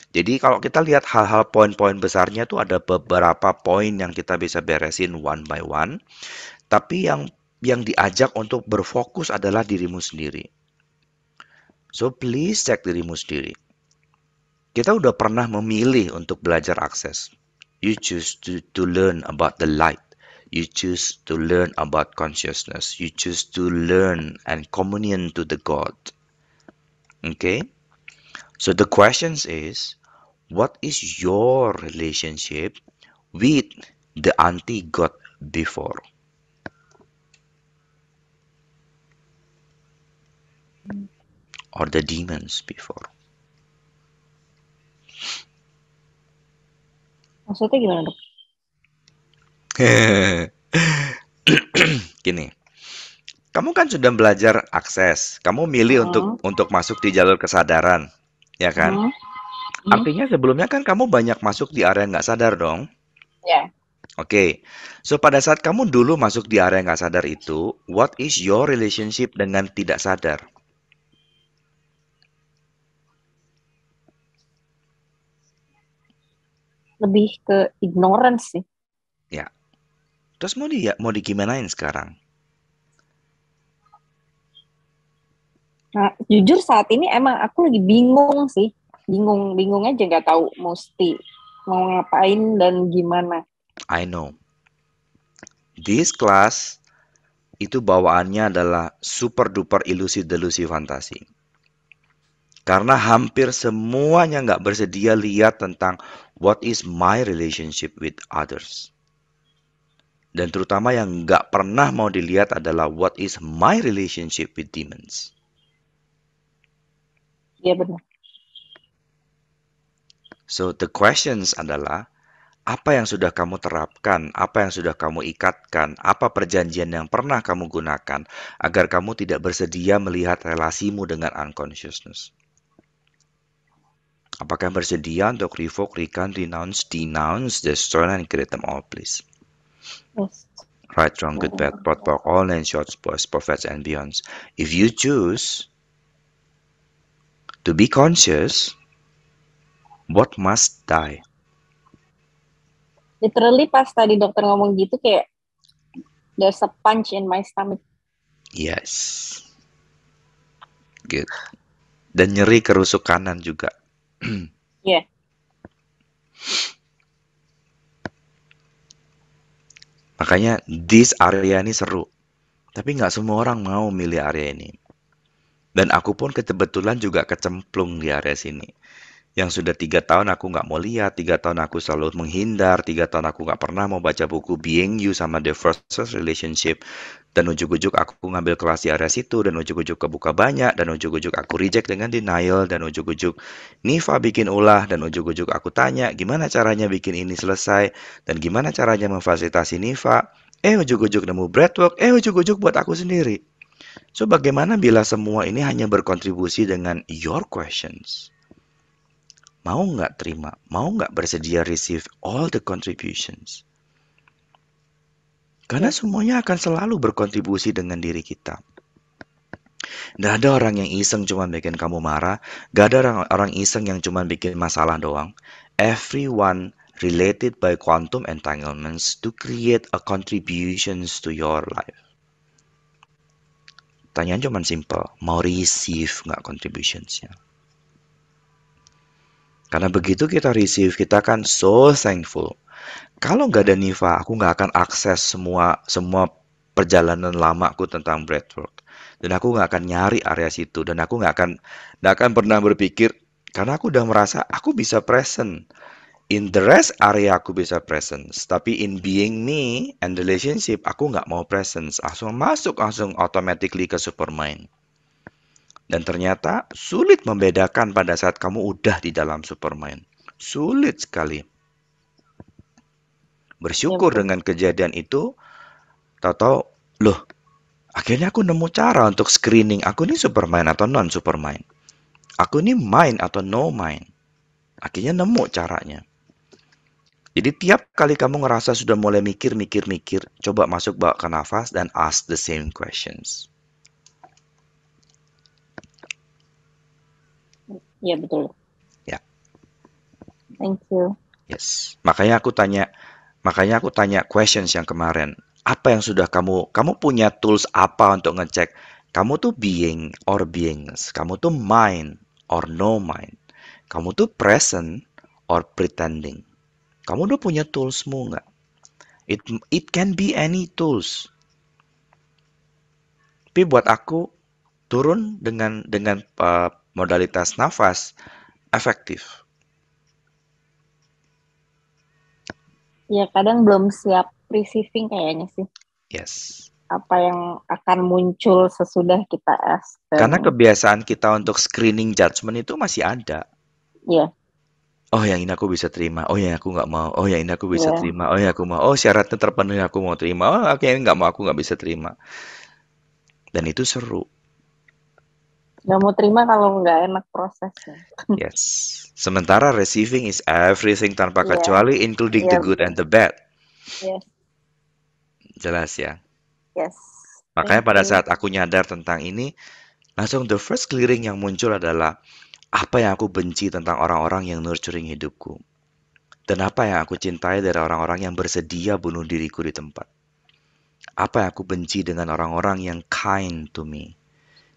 Jadi kalau kita lihat hal-hal poin-poin besarnya tuh ada beberapa poin yang kita bisa beresin one by one. Tapi yang yang diajak untuk berfokus adalah dirimu sendiri. So please check dirimu sendiri. Kita udah pernah memilih untuk belajar akses. You choose to, to learn about the light. You choose to learn about consciousness. You choose to learn and communion to the God. Okay? So the questions is, what is your relationship with the anti-God before? or the demons before. Maksudnya gimana dok? <laughs> Gini, kamu kan sudah belajar akses, kamu milih hmm. untuk untuk masuk di jalur kesadaran, ya kan? Hmm. Hmm. Artinya sebelumnya kan kamu banyak masuk di area nggak sadar dong? Ya. Yeah. Oke, okay. so pada saat kamu dulu masuk di area nggak sadar itu, what is your relationship dengan tidak sadar? lebih ke ignorance sih. Ya. Terus mau di mau digimanain sekarang? Nah, jujur saat ini emang aku lagi bingung sih, bingung bingung aja nggak tahu mesti mau ngapain dan gimana. I know. This class itu bawaannya adalah super duper ilusi delusi fantasi. Karena hampir semuanya nggak bersedia lihat tentang what is my relationship with others. Dan terutama yang nggak pernah mau dilihat adalah what is my relationship with demons. Iya benar. So the questions adalah apa yang sudah kamu terapkan, apa yang sudah kamu ikatkan, apa perjanjian yang pernah kamu gunakan agar kamu tidak bersedia melihat relasimu dengan unconsciousness. Apakah bersedia untuk revoke, recant, renounce, denounce, destroy, and create them all, please? Yes. Right, wrong, good, bad, pot, pot, all, and shorts, boys, prophets, and beyonds. If you choose to be conscious, what must die? Literally pas tadi dokter ngomong gitu kayak there's a punch in my stomach. Yes. Good. Dan nyeri kerusuk kanan juga. Iya. Makanya this area ini seru. Tapi nggak semua orang mau milih area ini. Dan aku pun kebetulan juga kecemplung di area sini yang sudah tiga tahun aku nggak mau lihat, tiga tahun aku selalu menghindar, tiga tahun aku nggak pernah mau baca buku Being You sama The First Relationship, dan ujuk-ujuk aku ngambil kelas di area situ, dan ujuk-ujuk kebuka banyak, dan ujuk-ujuk aku reject dengan denial, dan ujuk-ujuk Niva bikin ulah, dan ujuk-ujuk aku tanya gimana caranya bikin ini selesai, dan gimana caranya memfasilitasi Niva. eh ujuk-ujuk nemu breadwork, eh ujuk-ujuk buat aku sendiri. So, bagaimana bila semua ini hanya berkontribusi dengan your questions? Mau nggak terima? Mau nggak bersedia receive all the contributions? Karena ya. semuanya akan selalu berkontribusi dengan diri kita. Nggak ada orang yang iseng cuma bikin kamu marah. Nggak ada orang, orang iseng yang cuma bikin masalah doang. Everyone related by quantum entanglements to create a contributions to your life. Tanyaan cuma simple, mau receive nggak contributionsnya? Karena begitu kita receive, kita akan so thankful. Kalau nggak ada Niva, aku nggak akan akses semua semua perjalanan lama aku tentang breathwork. Dan aku nggak akan nyari area situ. Dan aku nggak akan nggak akan pernah berpikir karena aku udah merasa aku bisa present. In the rest area aku bisa presence, tapi in being me and relationship aku nggak mau presence. Langsung masuk langsung automatically ke supermind. Dan ternyata sulit membedakan pada saat kamu udah di dalam Superman. Sulit sekali. Bersyukur ya, dengan kejadian itu, tahu-tahu, loh, akhirnya aku nemu cara untuk screening aku ini Superman atau non Superman. Aku ini mind atau no mind. Akhirnya nemu caranya. Jadi tiap kali kamu ngerasa sudah mulai mikir, mikir, mikir, coba masuk bawa ke nafas dan ask the same questions. Iya betul. Ya. Thank you. Yes. Makanya aku tanya, makanya aku tanya questions yang kemarin. Apa yang sudah kamu, kamu punya tools apa untuk ngecek kamu tuh being or beings? kamu tuh mind or no mind, kamu tuh present or pretending. Kamu udah punya toolsmu nggak? It it can be any tools. Tapi buat aku turun dengan dengan uh, modalitas nafas efektif? Ya kadang belum siap receiving kayaknya sih. Yes. Apa yang akan muncul sesudah kita ask? Karena kebiasaan kita untuk screening judgement itu masih ada. Iya. Oh yang ini aku bisa terima, oh yang aku nggak mau, oh yang ini aku bisa yeah. terima, oh yang aku mau, oh syaratnya terpenuhi aku mau terima, oh yang nggak mau aku nggak bisa terima. Dan itu seru nggak mau terima kalau nggak enak prosesnya. Yes. Sementara receiving is everything tanpa yeah. kecuali, including yeah. the iya. good and the bad. Yes. Jelas ya. Yes. Makanya pada saat aku nyadar tentang ini, langsung the first clearing yang muncul adalah apa yang aku benci tentang orang-orang yang nurturing hidupku. Dan apa yang aku cintai dari orang-orang yang bersedia bunuh diriku di tempat. Apa yang aku benci dengan orang-orang yang kind to me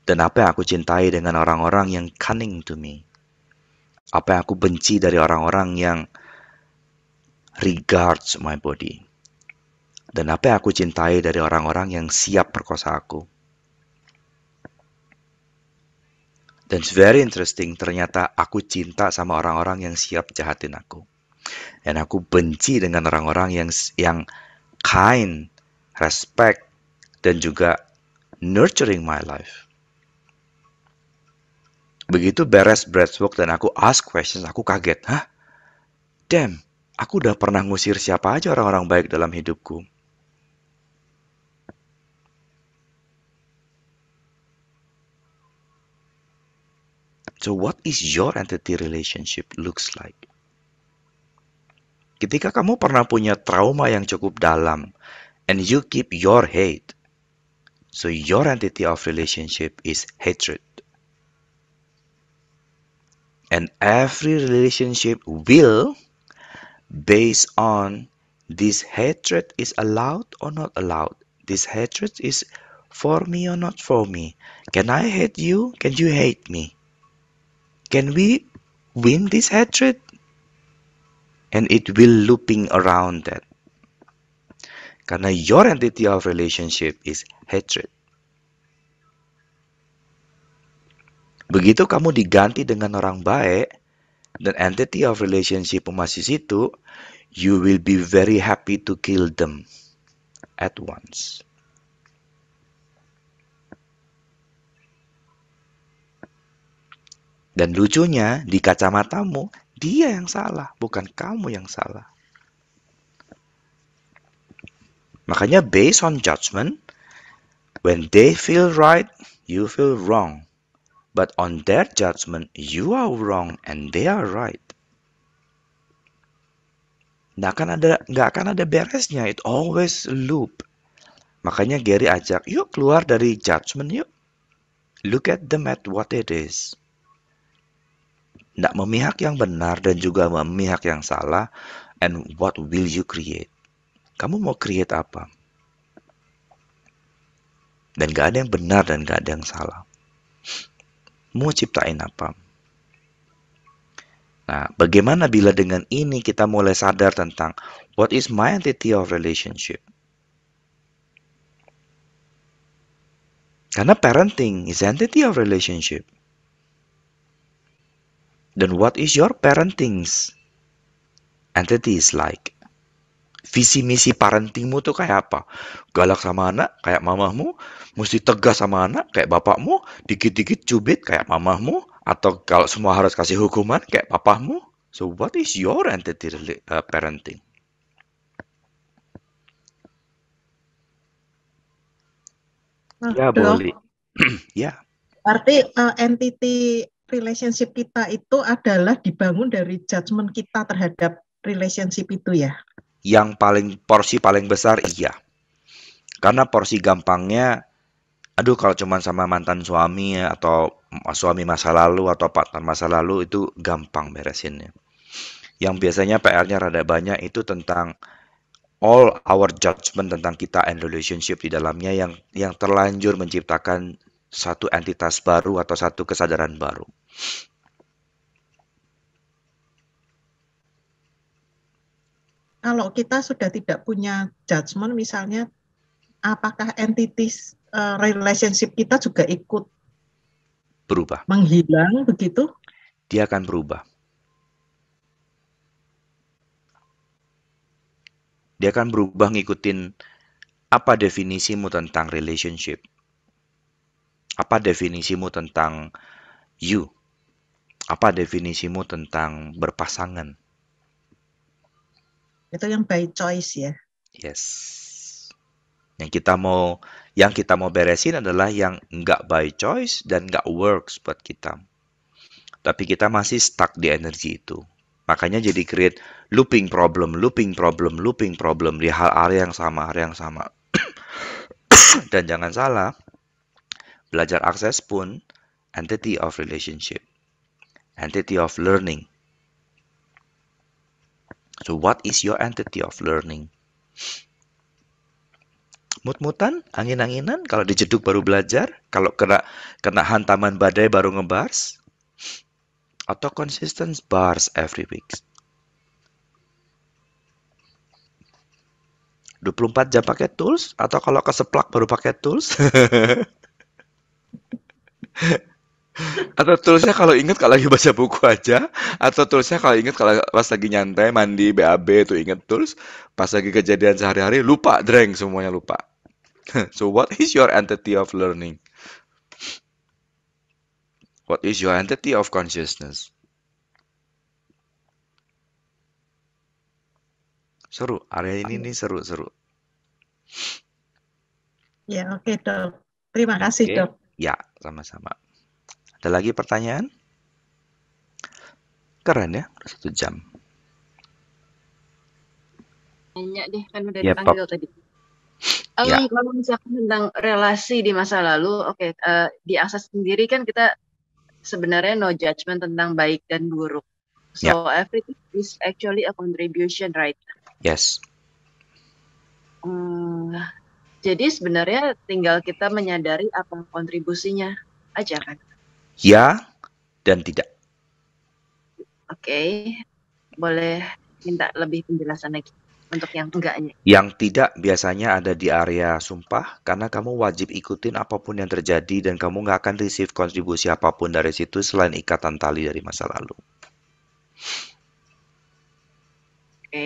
dan apa yang aku cintai dengan orang-orang yang cunning to me. Apa yang aku benci dari orang-orang yang regards my body. Dan apa yang aku cintai dari orang-orang yang siap perkosa aku. Dan it's very interesting, ternyata aku cinta sama orang-orang yang siap jahatin aku. Dan aku benci dengan orang-orang yang yang kind, respect, dan juga nurturing my life. Begitu beres breathwork dan aku ask questions, aku kaget. Hah? Damn, aku udah pernah ngusir siapa aja orang-orang baik dalam hidupku. So what is your entity relationship looks like? Ketika kamu pernah punya trauma yang cukup dalam and you keep your hate. So your entity of relationship is hatred. and every relationship will based on this hatred is allowed or not allowed this hatred is for me or not for me can i hate you can you hate me can we win this hatred and it will looping around that karena your entity of relationship is hatred Begitu kamu diganti dengan orang baik, dan entity of relationship masih situ, you will be very happy to kill them at once. Dan lucunya, di kacamatamu, dia yang salah, bukan kamu yang salah. Makanya based on judgment, when they feel right, you feel wrong but on their judgment you are wrong and they are right. Nggak akan ada nggak akan ada beresnya. It always loop. Makanya Gary ajak, yuk keluar dari judgment yuk. Look at them at what it is. Nggak memihak yang benar dan juga memihak yang salah. And what will you create? Kamu mau create apa? Dan gak ada yang benar dan gak ada yang salah mau ciptain apa. Nah, bagaimana bila dengan ini kita mulai sadar tentang what is my entity of relationship? Karena parenting is entity of relationship. Then what is your parenting's entity is like? visi misi parentingmu tuh kayak apa galak sama anak kayak mamahmu mesti tegas sama anak kayak bapakmu dikit-dikit cubit kayak mamahmu atau kalau semua harus kasih hukuman kayak papahmu so what is your entity uh, parenting ah, ya boleh <clears throat> ya arti uh, entity relationship kita itu adalah dibangun dari judgement kita terhadap relationship itu ya yang paling porsi paling besar iya. Karena porsi gampangnya aduh kalau cuman sama mantan suami atau suami masa lalu atau partner masa lalu itu gampang beresinnya. Yang biasanya PR-nya rada banyak itu tentang all our judgment tentang kita and relationship di dalamnya yang yang terlanjur menciptakan satu entitas baru atau satu kesadaran baru. kalau kita sudah tidak punya judgment, misalnya apakah entitas uh, eh, relationship kita juga ikut berubah menghilang begitu dia akan berubah dia akan berubah ngikutin apa definisimu tentang relationship apa definisimu tentang you apa definisimu tentang berpasangan itu yang by choice ya. Yes. Yang kita mau yang kita mau beresin adalah yang nggak by choice dan nggak works buat kita. Tapi kita masih stuck di energi itu. Makanya jadi create looping problem, looping problem, looping problem di hal area yang sama, area yang sama. <coughs> Dan jangan salah, belajar akses pun entity of relationship, entity of learning. So what is your entity of learning? Mut-mutan, angin-anginan, kalau dijeduk baru belajar, kalau kena kena hantaman badai baru ngebars, atau consistent bars every week. 24 jam pakai tools atau kalau keseplak baru pakai tools. <laughs> atau terusnya kalau inget kalau lagi baca buku aja atau terusnya kalau inget kalau pas lagi nyantai mandi BAB itu inget terus pas lagi kejadian sehari-hari lupa dreng semuanya lupa <laughs> so what is your entity of learning what is your entity of consciousness seru area ini nih seru seru ya oke okay, dok terima kasih okay. dok ya sama-sama ada lagi pertanyaan? Keren ya, udah satu jam. Banyak deh, kan udah yep, ya, dipanggil pop. tadi. Um, Kalau misalkan tentang relasi di masa lalu, oke, okay, uh, eh, di asas sendiri kan kita sebenarnya no judgment tentang baik dan buruk. So yeah. everything is actually a contribution, right? Yes. Hmm, jadi sebenarnya tinggal kita menyadari apa kontribusinya aja kan ya dan tidak. Oke, boleh minta lebih penjelasan lagi untuk yang enggaknya. Yang tidak biasanya ada di area sumpah karena kamu wajib ikutin apapun yang terjadi dan kamu nggak akan receive kontribusi apapun dari situ selain ikatan tali dari masa lalu. Oke.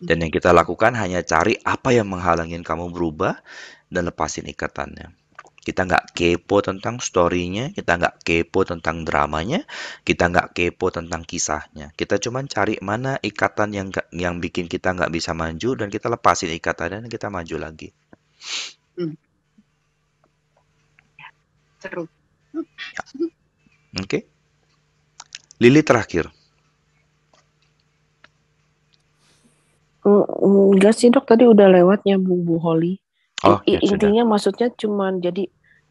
Dan yang kita lakukan hanya cari apa yang menghalangin kamu berubah dan lepasin ikatannya kita nggak kepo tentang storynya, kita nggak kepo tentang dramanya, kita nggak kepo tentang kisahnya. Kita cuman cari mana ikatan yang yang bikin kita nggak bisa maju dan kita lepasin ikatan dan kita maju lagi. Hmm. Ya, Oke. Okay. Lili terakhir. Mm, mm, enggak sih dok, tadi udah lewatnya bumbu Bu Oh, ya intinya sudah. maksudnya cuman jadi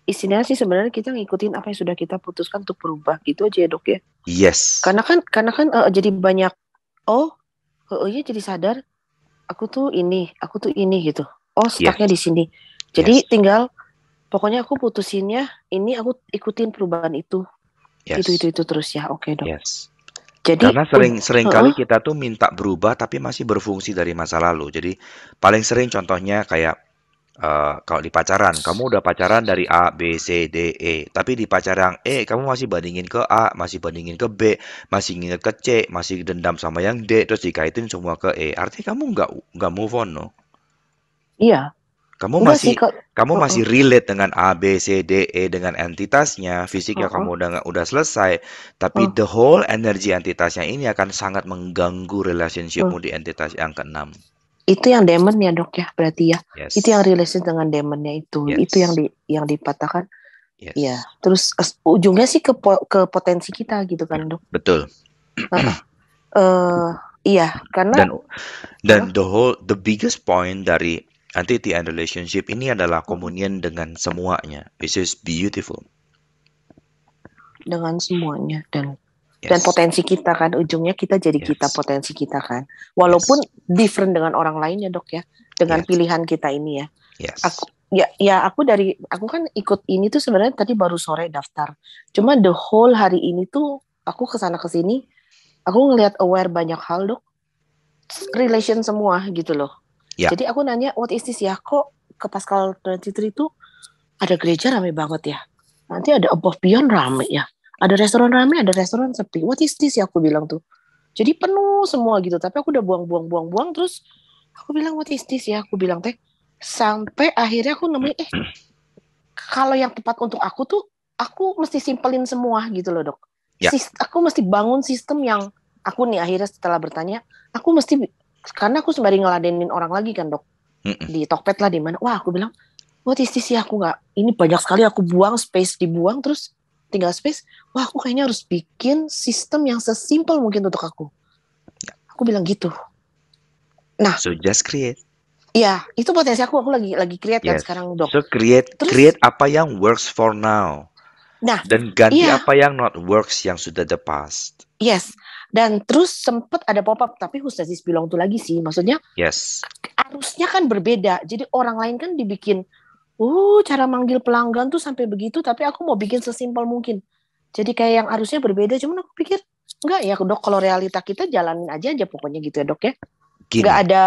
istilahnya sih sebenarnya kita ngikutin apa yang sudah kita putuskan untuk berubah gitu aja ya dok ya. Yes. Karena kan karena kan uh, jadi banyak oh oh iya jadi sadar aku tuh ini aku tuh ini gitu. Oh stucknya yes. di sini. Jadi yes. tinggal pokoknya aku putusinnya ini aku ikutin perubahan itu. Yes. Itu itu itu terus ya. Oke okay, dok. Yes. Jadi karena sering sering uh, kali kita tuh minta berubah tapi masih berfungsi dari masa lalu. Jadi paling sering contohnya kayak Uh, kalau di pacaran, kamu udah pacaran dari A, B, C, D, E. Tapi di pacaran E, kamu masih bandingin ke A, masih bandingin ke B, masih inget ke C, masih dendam sama yang D, terus dikaitin semua ke E. Artinya kamu nggak nggak move on, no? Iya. Kamu udah masih sih, kamu uh -uh. masih relate dengan A, B, C, D, E dengan entitasnya, fisiknya uh huh kamu udah udah selesai. Tapi uh the whole energi entitasnya ini akan sangat mengganggu relationshipmu uh di entitas yang keenam itu yang demon ya dok ya berarti ya yes. itu yang relation dengan demonnya itu yes. itu yang di yang dipatahkan yes. ya terus ujungnya sih ke ke potensi kita gitu kan ya, dok betul uh, uh, iya karena dan dan uh, the whole the biggest point dari entity and relationship ini adalah komunian dengan semuanya which is beautiful dengan semuanya dan dan potensi kita kan ujungnya kita jadi yes. kita potensi kita kan walaupun yes. different dengan orang lain ya dok ya dengan yes. pilihan kita ini ya yes. aku ya ya aku dari aku kan ikut ini tuh sebenarnya tadi baru sore daftar cuma the whole hari ini tuh aku kesana kesini aku ngelihat aware banyak hal dok relation semua gitu loh yeah. jadi aku nanya what is this ya kok ke Pascal 23 itu ada gereja rame banget ya nanti ada above beyond rame ya ada restoran rame ada restoran sepi what is this ya aku bilang tuh jadi penuh semua gitu tapi aku udah buang-buang-buang-buang terus aku bilang what is this ya aku bilang teh sampai akhirnya aku nemuin eh kalau yang tepat untuk aku tuh aku mesti simpelin semua gitu loh dok ya. Sist aku mesti bangun sistem yang aku nih akhirnya setelah bertanya aku mesti karena aku sembari ngeladenin orang lagi kan dok mm -mm. di Tokped lah di mana wah aku bilang what is this ya aku gak. ini banyak sekali aku buang space dibuang terus tinggal space wah aku kayaknya harus bikin sistem yang sesimpel mungkin untuk aku aku bilang gitu nah so just create Iya, itu potensi aku. Aku lagi lagi create kan yes. kan sekarang dok. So create Terus, create apa yang works for now. Nah, dan ganti iya. apa yang not works yang sudah the past. Yes. Dan terus sempat ada pop up tapi sih bilang tuh lagi sih, maksudnya yes. arusnya kan berbeda. Jadi orang lain kan dibikin oh cara manggil pelanggan tuh sampai begitu tapi aku mau bikin sesimpel mungkin jadi kayak yang harusnya berbeda cuman aku pikir enggak ya dok kalau realita kita jalanin aja aja pokoknya gitu ya dok ya Gini, Enggak ada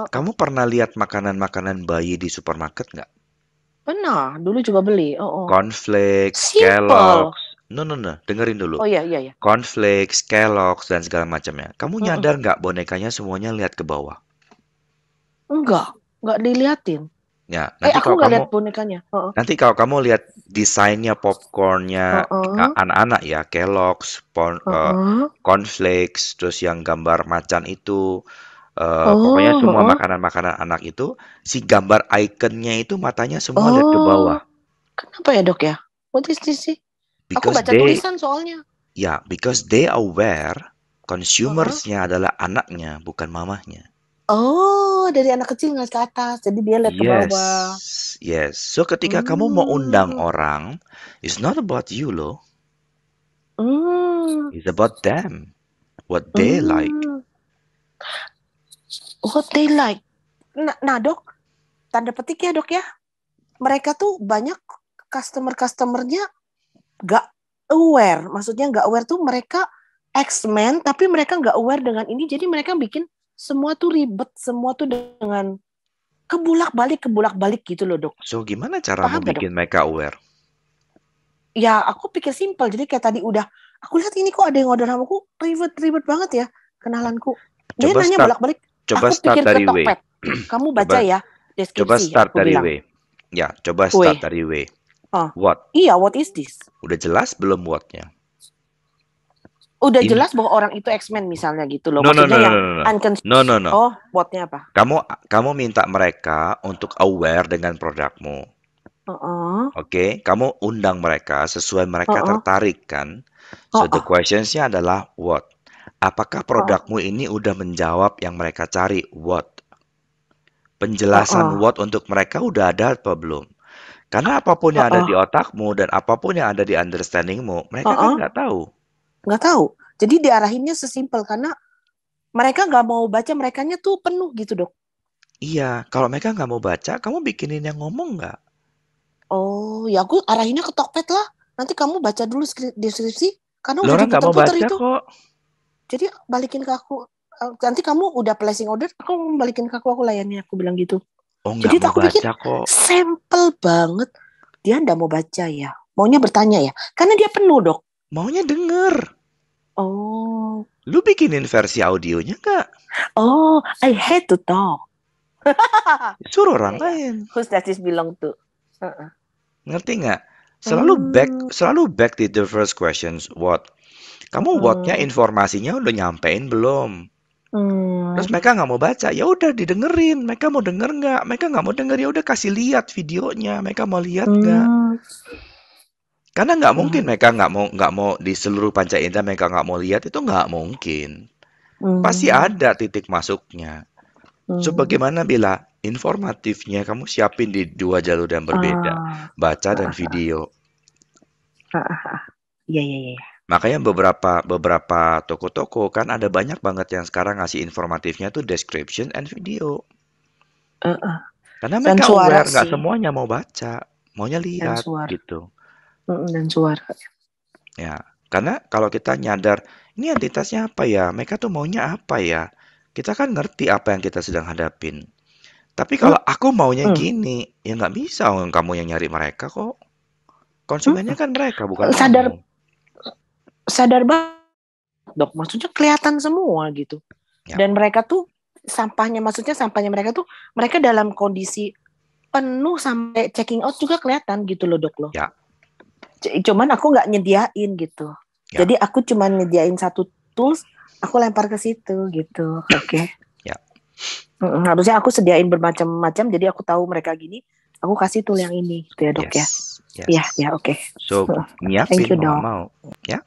oh. kamu pernah lihat makanan-makanan bayi di supermarket nggak pernah dulu juga beli oh, oh. cornflakes Kellogg's No, no, no. Dengerin dulu. Oh iya, iya, iya. Konflik, Kellogg's, dan segala macamnya. Kamu nyadar nggak bonekanya semuanya lihat ke bawah? Enggak. Nggak diliatin. Ya, eh, nanti eh, aku kalau kamu, lihat bonekanya. Uh -uh. Nanti kalau kamu lihat desainnya popcornnya anak-anak anak-anak ya, Kellogg's, porn, uh Uh, cornflakes, terus yang gambar macan itu, uh, oh, pokoknya semua makanan makanan-makanan anak itu, si gambar ikonnya itu matanya semua oh. lihat ke oh, bawah. Kenapa ya dok ya? What is this sih? Aku baca they, tulisan soalnya. Ya, yeah, because they aware consumersnya -huh. adalah anaknya, bukan mamahnya. Oh oh dari anak kecil ngeliat ke atas, jadi dia lihat ke Yes, bawah. yes. So ketika kamu mau undang hmm. orang, it's not about you loh, Hmm. it's about them, what they hmm. like. What they like. Nah, nah, dok, tanda petik ya dok ya. Mereka tuh banyak customer-customernya gak aware. Maksudnya gak aware tuh mereka X-Men, tapi mereka nggak aware dengan ini. Jadi mereka bikin semua tuh ribet, semua tuh dengan kebulak-balik kebulak-balik gitu loh, Dok. So, gimana cara Paham bikin dok? mereka aware? Ya, aku pikir simpel. Jadi kayak tadi udah aku lihat ini kok ada yang order sama aku, ribet-ribet banget ya kenalanku. Dia coba nanya bolak-balik. Coba aku start pikir dari W. <clears throat> Kamu baca coba, ya deskripsi. Coba start dari W. Ya, coba start w. dari W. Oh. What? Iya, what is this? Udah jelas belum whatnya? udah ini... jelas bahwa orang itu X-Men misalnya gitu loh. No, no, no, yang no, no, no. no, no, no. Oh, buatnya apa? Kamu kamu minta mereka untuk aware dengan produkmu. Uh-uh. Oke, okay? kamu undang mereka sesuai mereka uh-uh. tertarik kan. So uh-uh. the questionsnya adalah what? Apakah produkmu uh-uh. ini udah menjawab yang mereka cari? What? Penjelasan uh-uh. what untuk mereka udah ada apa belum? Karena apapun yang uh-uh. ada di otakmu dan apapun yang ada di understandingmu, mereka uh-uh. kan nggak tahu nggak tahu jadi diarahinnya sesimpel karena mereka nggak mau baca mereka tuh penuh gitu dok iya kalau mereka nggak mau baca kamu bikinin yang ngomong nggak oh ya aku arahinnya ke Tokped lah nanti kamu baca dulu deskripsi karena Lora udah nggak baca itu. kok jadi balikin ke aku eh, nanti kamu udah placing order aku balikin ke aku aku layani aku bilang gitu oh, jadi mau aku baca bikin kok. sampel banget dia nggak mau baca ya maunya bertanya ya karena dia penuh dok maunya denger. Oh. Lu bikinin versi audionya nggak? Oh, I hate to talk. <laughs> Suruh orang yeah. Iya. lain. Who's that is belong to? Uh-uh. Ngerti nggak? Selalu hmm. back, selalu back to the first questions. What? Kamu hmm. what informasinya udah nyampein belum? Hmm. Terus mereka nggak mau baca, ya udah didengerin. Mereka mau denger nggak? Mereka nggak mau denger ya udah kasih lihat videonya. Mereka mau lihat nggak? Hmm. Karena nggak hmm. mungkin mereka nggak mau nggak mau di seluruh panca indera mereka nggak mau lihat itu nggak mungkin. Hmm. Pasti ada titik masuknya. Hmm. So bagaimana bila informatifnya kamu siapin di dua jalur yang berbeda, ah. baca dan ah. video. Ah, iya, iya iya iya. Makanya beberapa beberapa toko-toko kan ada banyak banget yang sekarang ngasih informatifnya tuh description and video. Karena mereka nggak semuanya mau baca, maunya lihat gitu dan suara. Ya, karena kalau kita nyadar ini entitasnya apa ya, mereka tuh maunya apa ya, kita kan ngerti apa yang kita sedang hadapin. Tapi kalau hmm. aku maunya hmm. gini, ya nggak bisa kamu yang nyari mereka kok. Konsumennya mm. kan mereka bukan sadar kamu. sadar banget dok maksudnya kelihatan semua gitu ya. dan mereka tuh sampahnya maksudnya sampahnya mereka tuh mereka dalam kondisi penuh sampai checking out juga kelihatan gitu loh dok loh ya cuman aku nggak nyediain gitu ya. jadi aku cuman nyediain satu tools aku lempar ke situ gitu oke okay. ya. harusnya aku sediain bermacam-macam jadi aku tahu mereka gini aku kasih tool yang ini gitu ya dok yes. ya yes. ya ya oke okay. so Thank you, dong. mau ya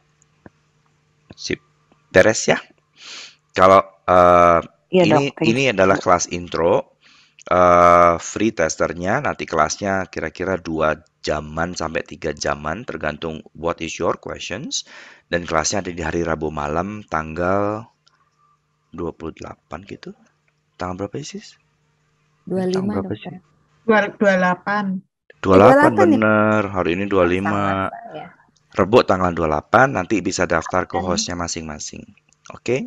sip beres ya kalau uh, eh, ya, ini dok, ini adalah kelas intro uh, free testernya nanti kelasnya kira-kira 2 jaman sampai 3 jaman tergantung what is your questions dan kelasnya ada di hari Rabu malam tanggal 28 gitu. Tanggal berapa ya, sih? 25 berapa sih? 28. 28, 28 bener. Ya? Hari ini 25. ya. Rebut tanggal 28 nanti bisa daftar ke hostnya masing-masing. Oke? Okay?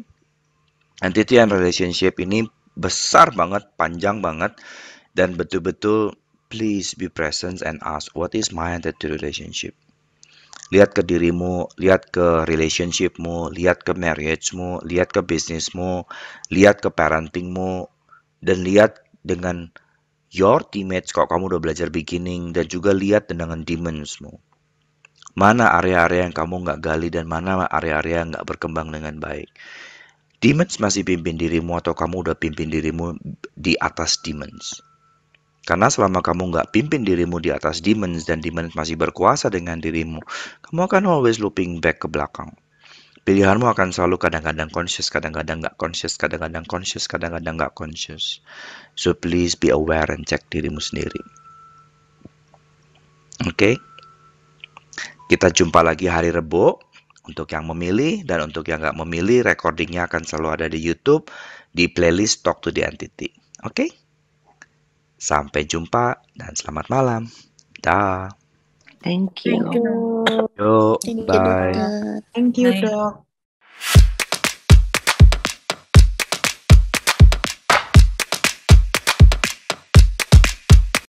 Entity and relationship ini besar banget, panjang banget, dan betul-betul please be present and ask what is my attitude relationship. Lihat ke dirimu, lihat ke relationshipmu, lihat ke marriagemu, lihat ke bisnismu, lihat ke parentingmu, dan lihat dengan your teammates kok kamu udah belajar beginning dan juga lihat dengan demonsmu. Mana area-area yang kamu nggak gali dan mana area-area yang nggak berkembang dengan baik. Demons masih pimpin dirimu atau kamu udah pimpin dirimu di atas demons. Karena selama kamu nggak pimpin dirimu di atas demons dan demons masih berkuasa dengan dirimu, kamu akan always looping back ke belakang. Pilihanmu akan selalu kadang-kadang conscious, kadang-kadang nggak conscious, kadang-kadang conscious, kadang-kadang nggak conscious. So please be aware and check dirimu sendiri. Oke? Okay? Kita jumpa lagi hari Rebo. Untuk yang memilih dan untuk yang nggak memilih, recordingnya akan selalu ada di YouTube di playlist Talk to the Entity. Oke? Okay? Sampai jumpa dan selamat malam. Dah. Thank you. Thank you. Yo, Thank bye. You, Thank you, Dok.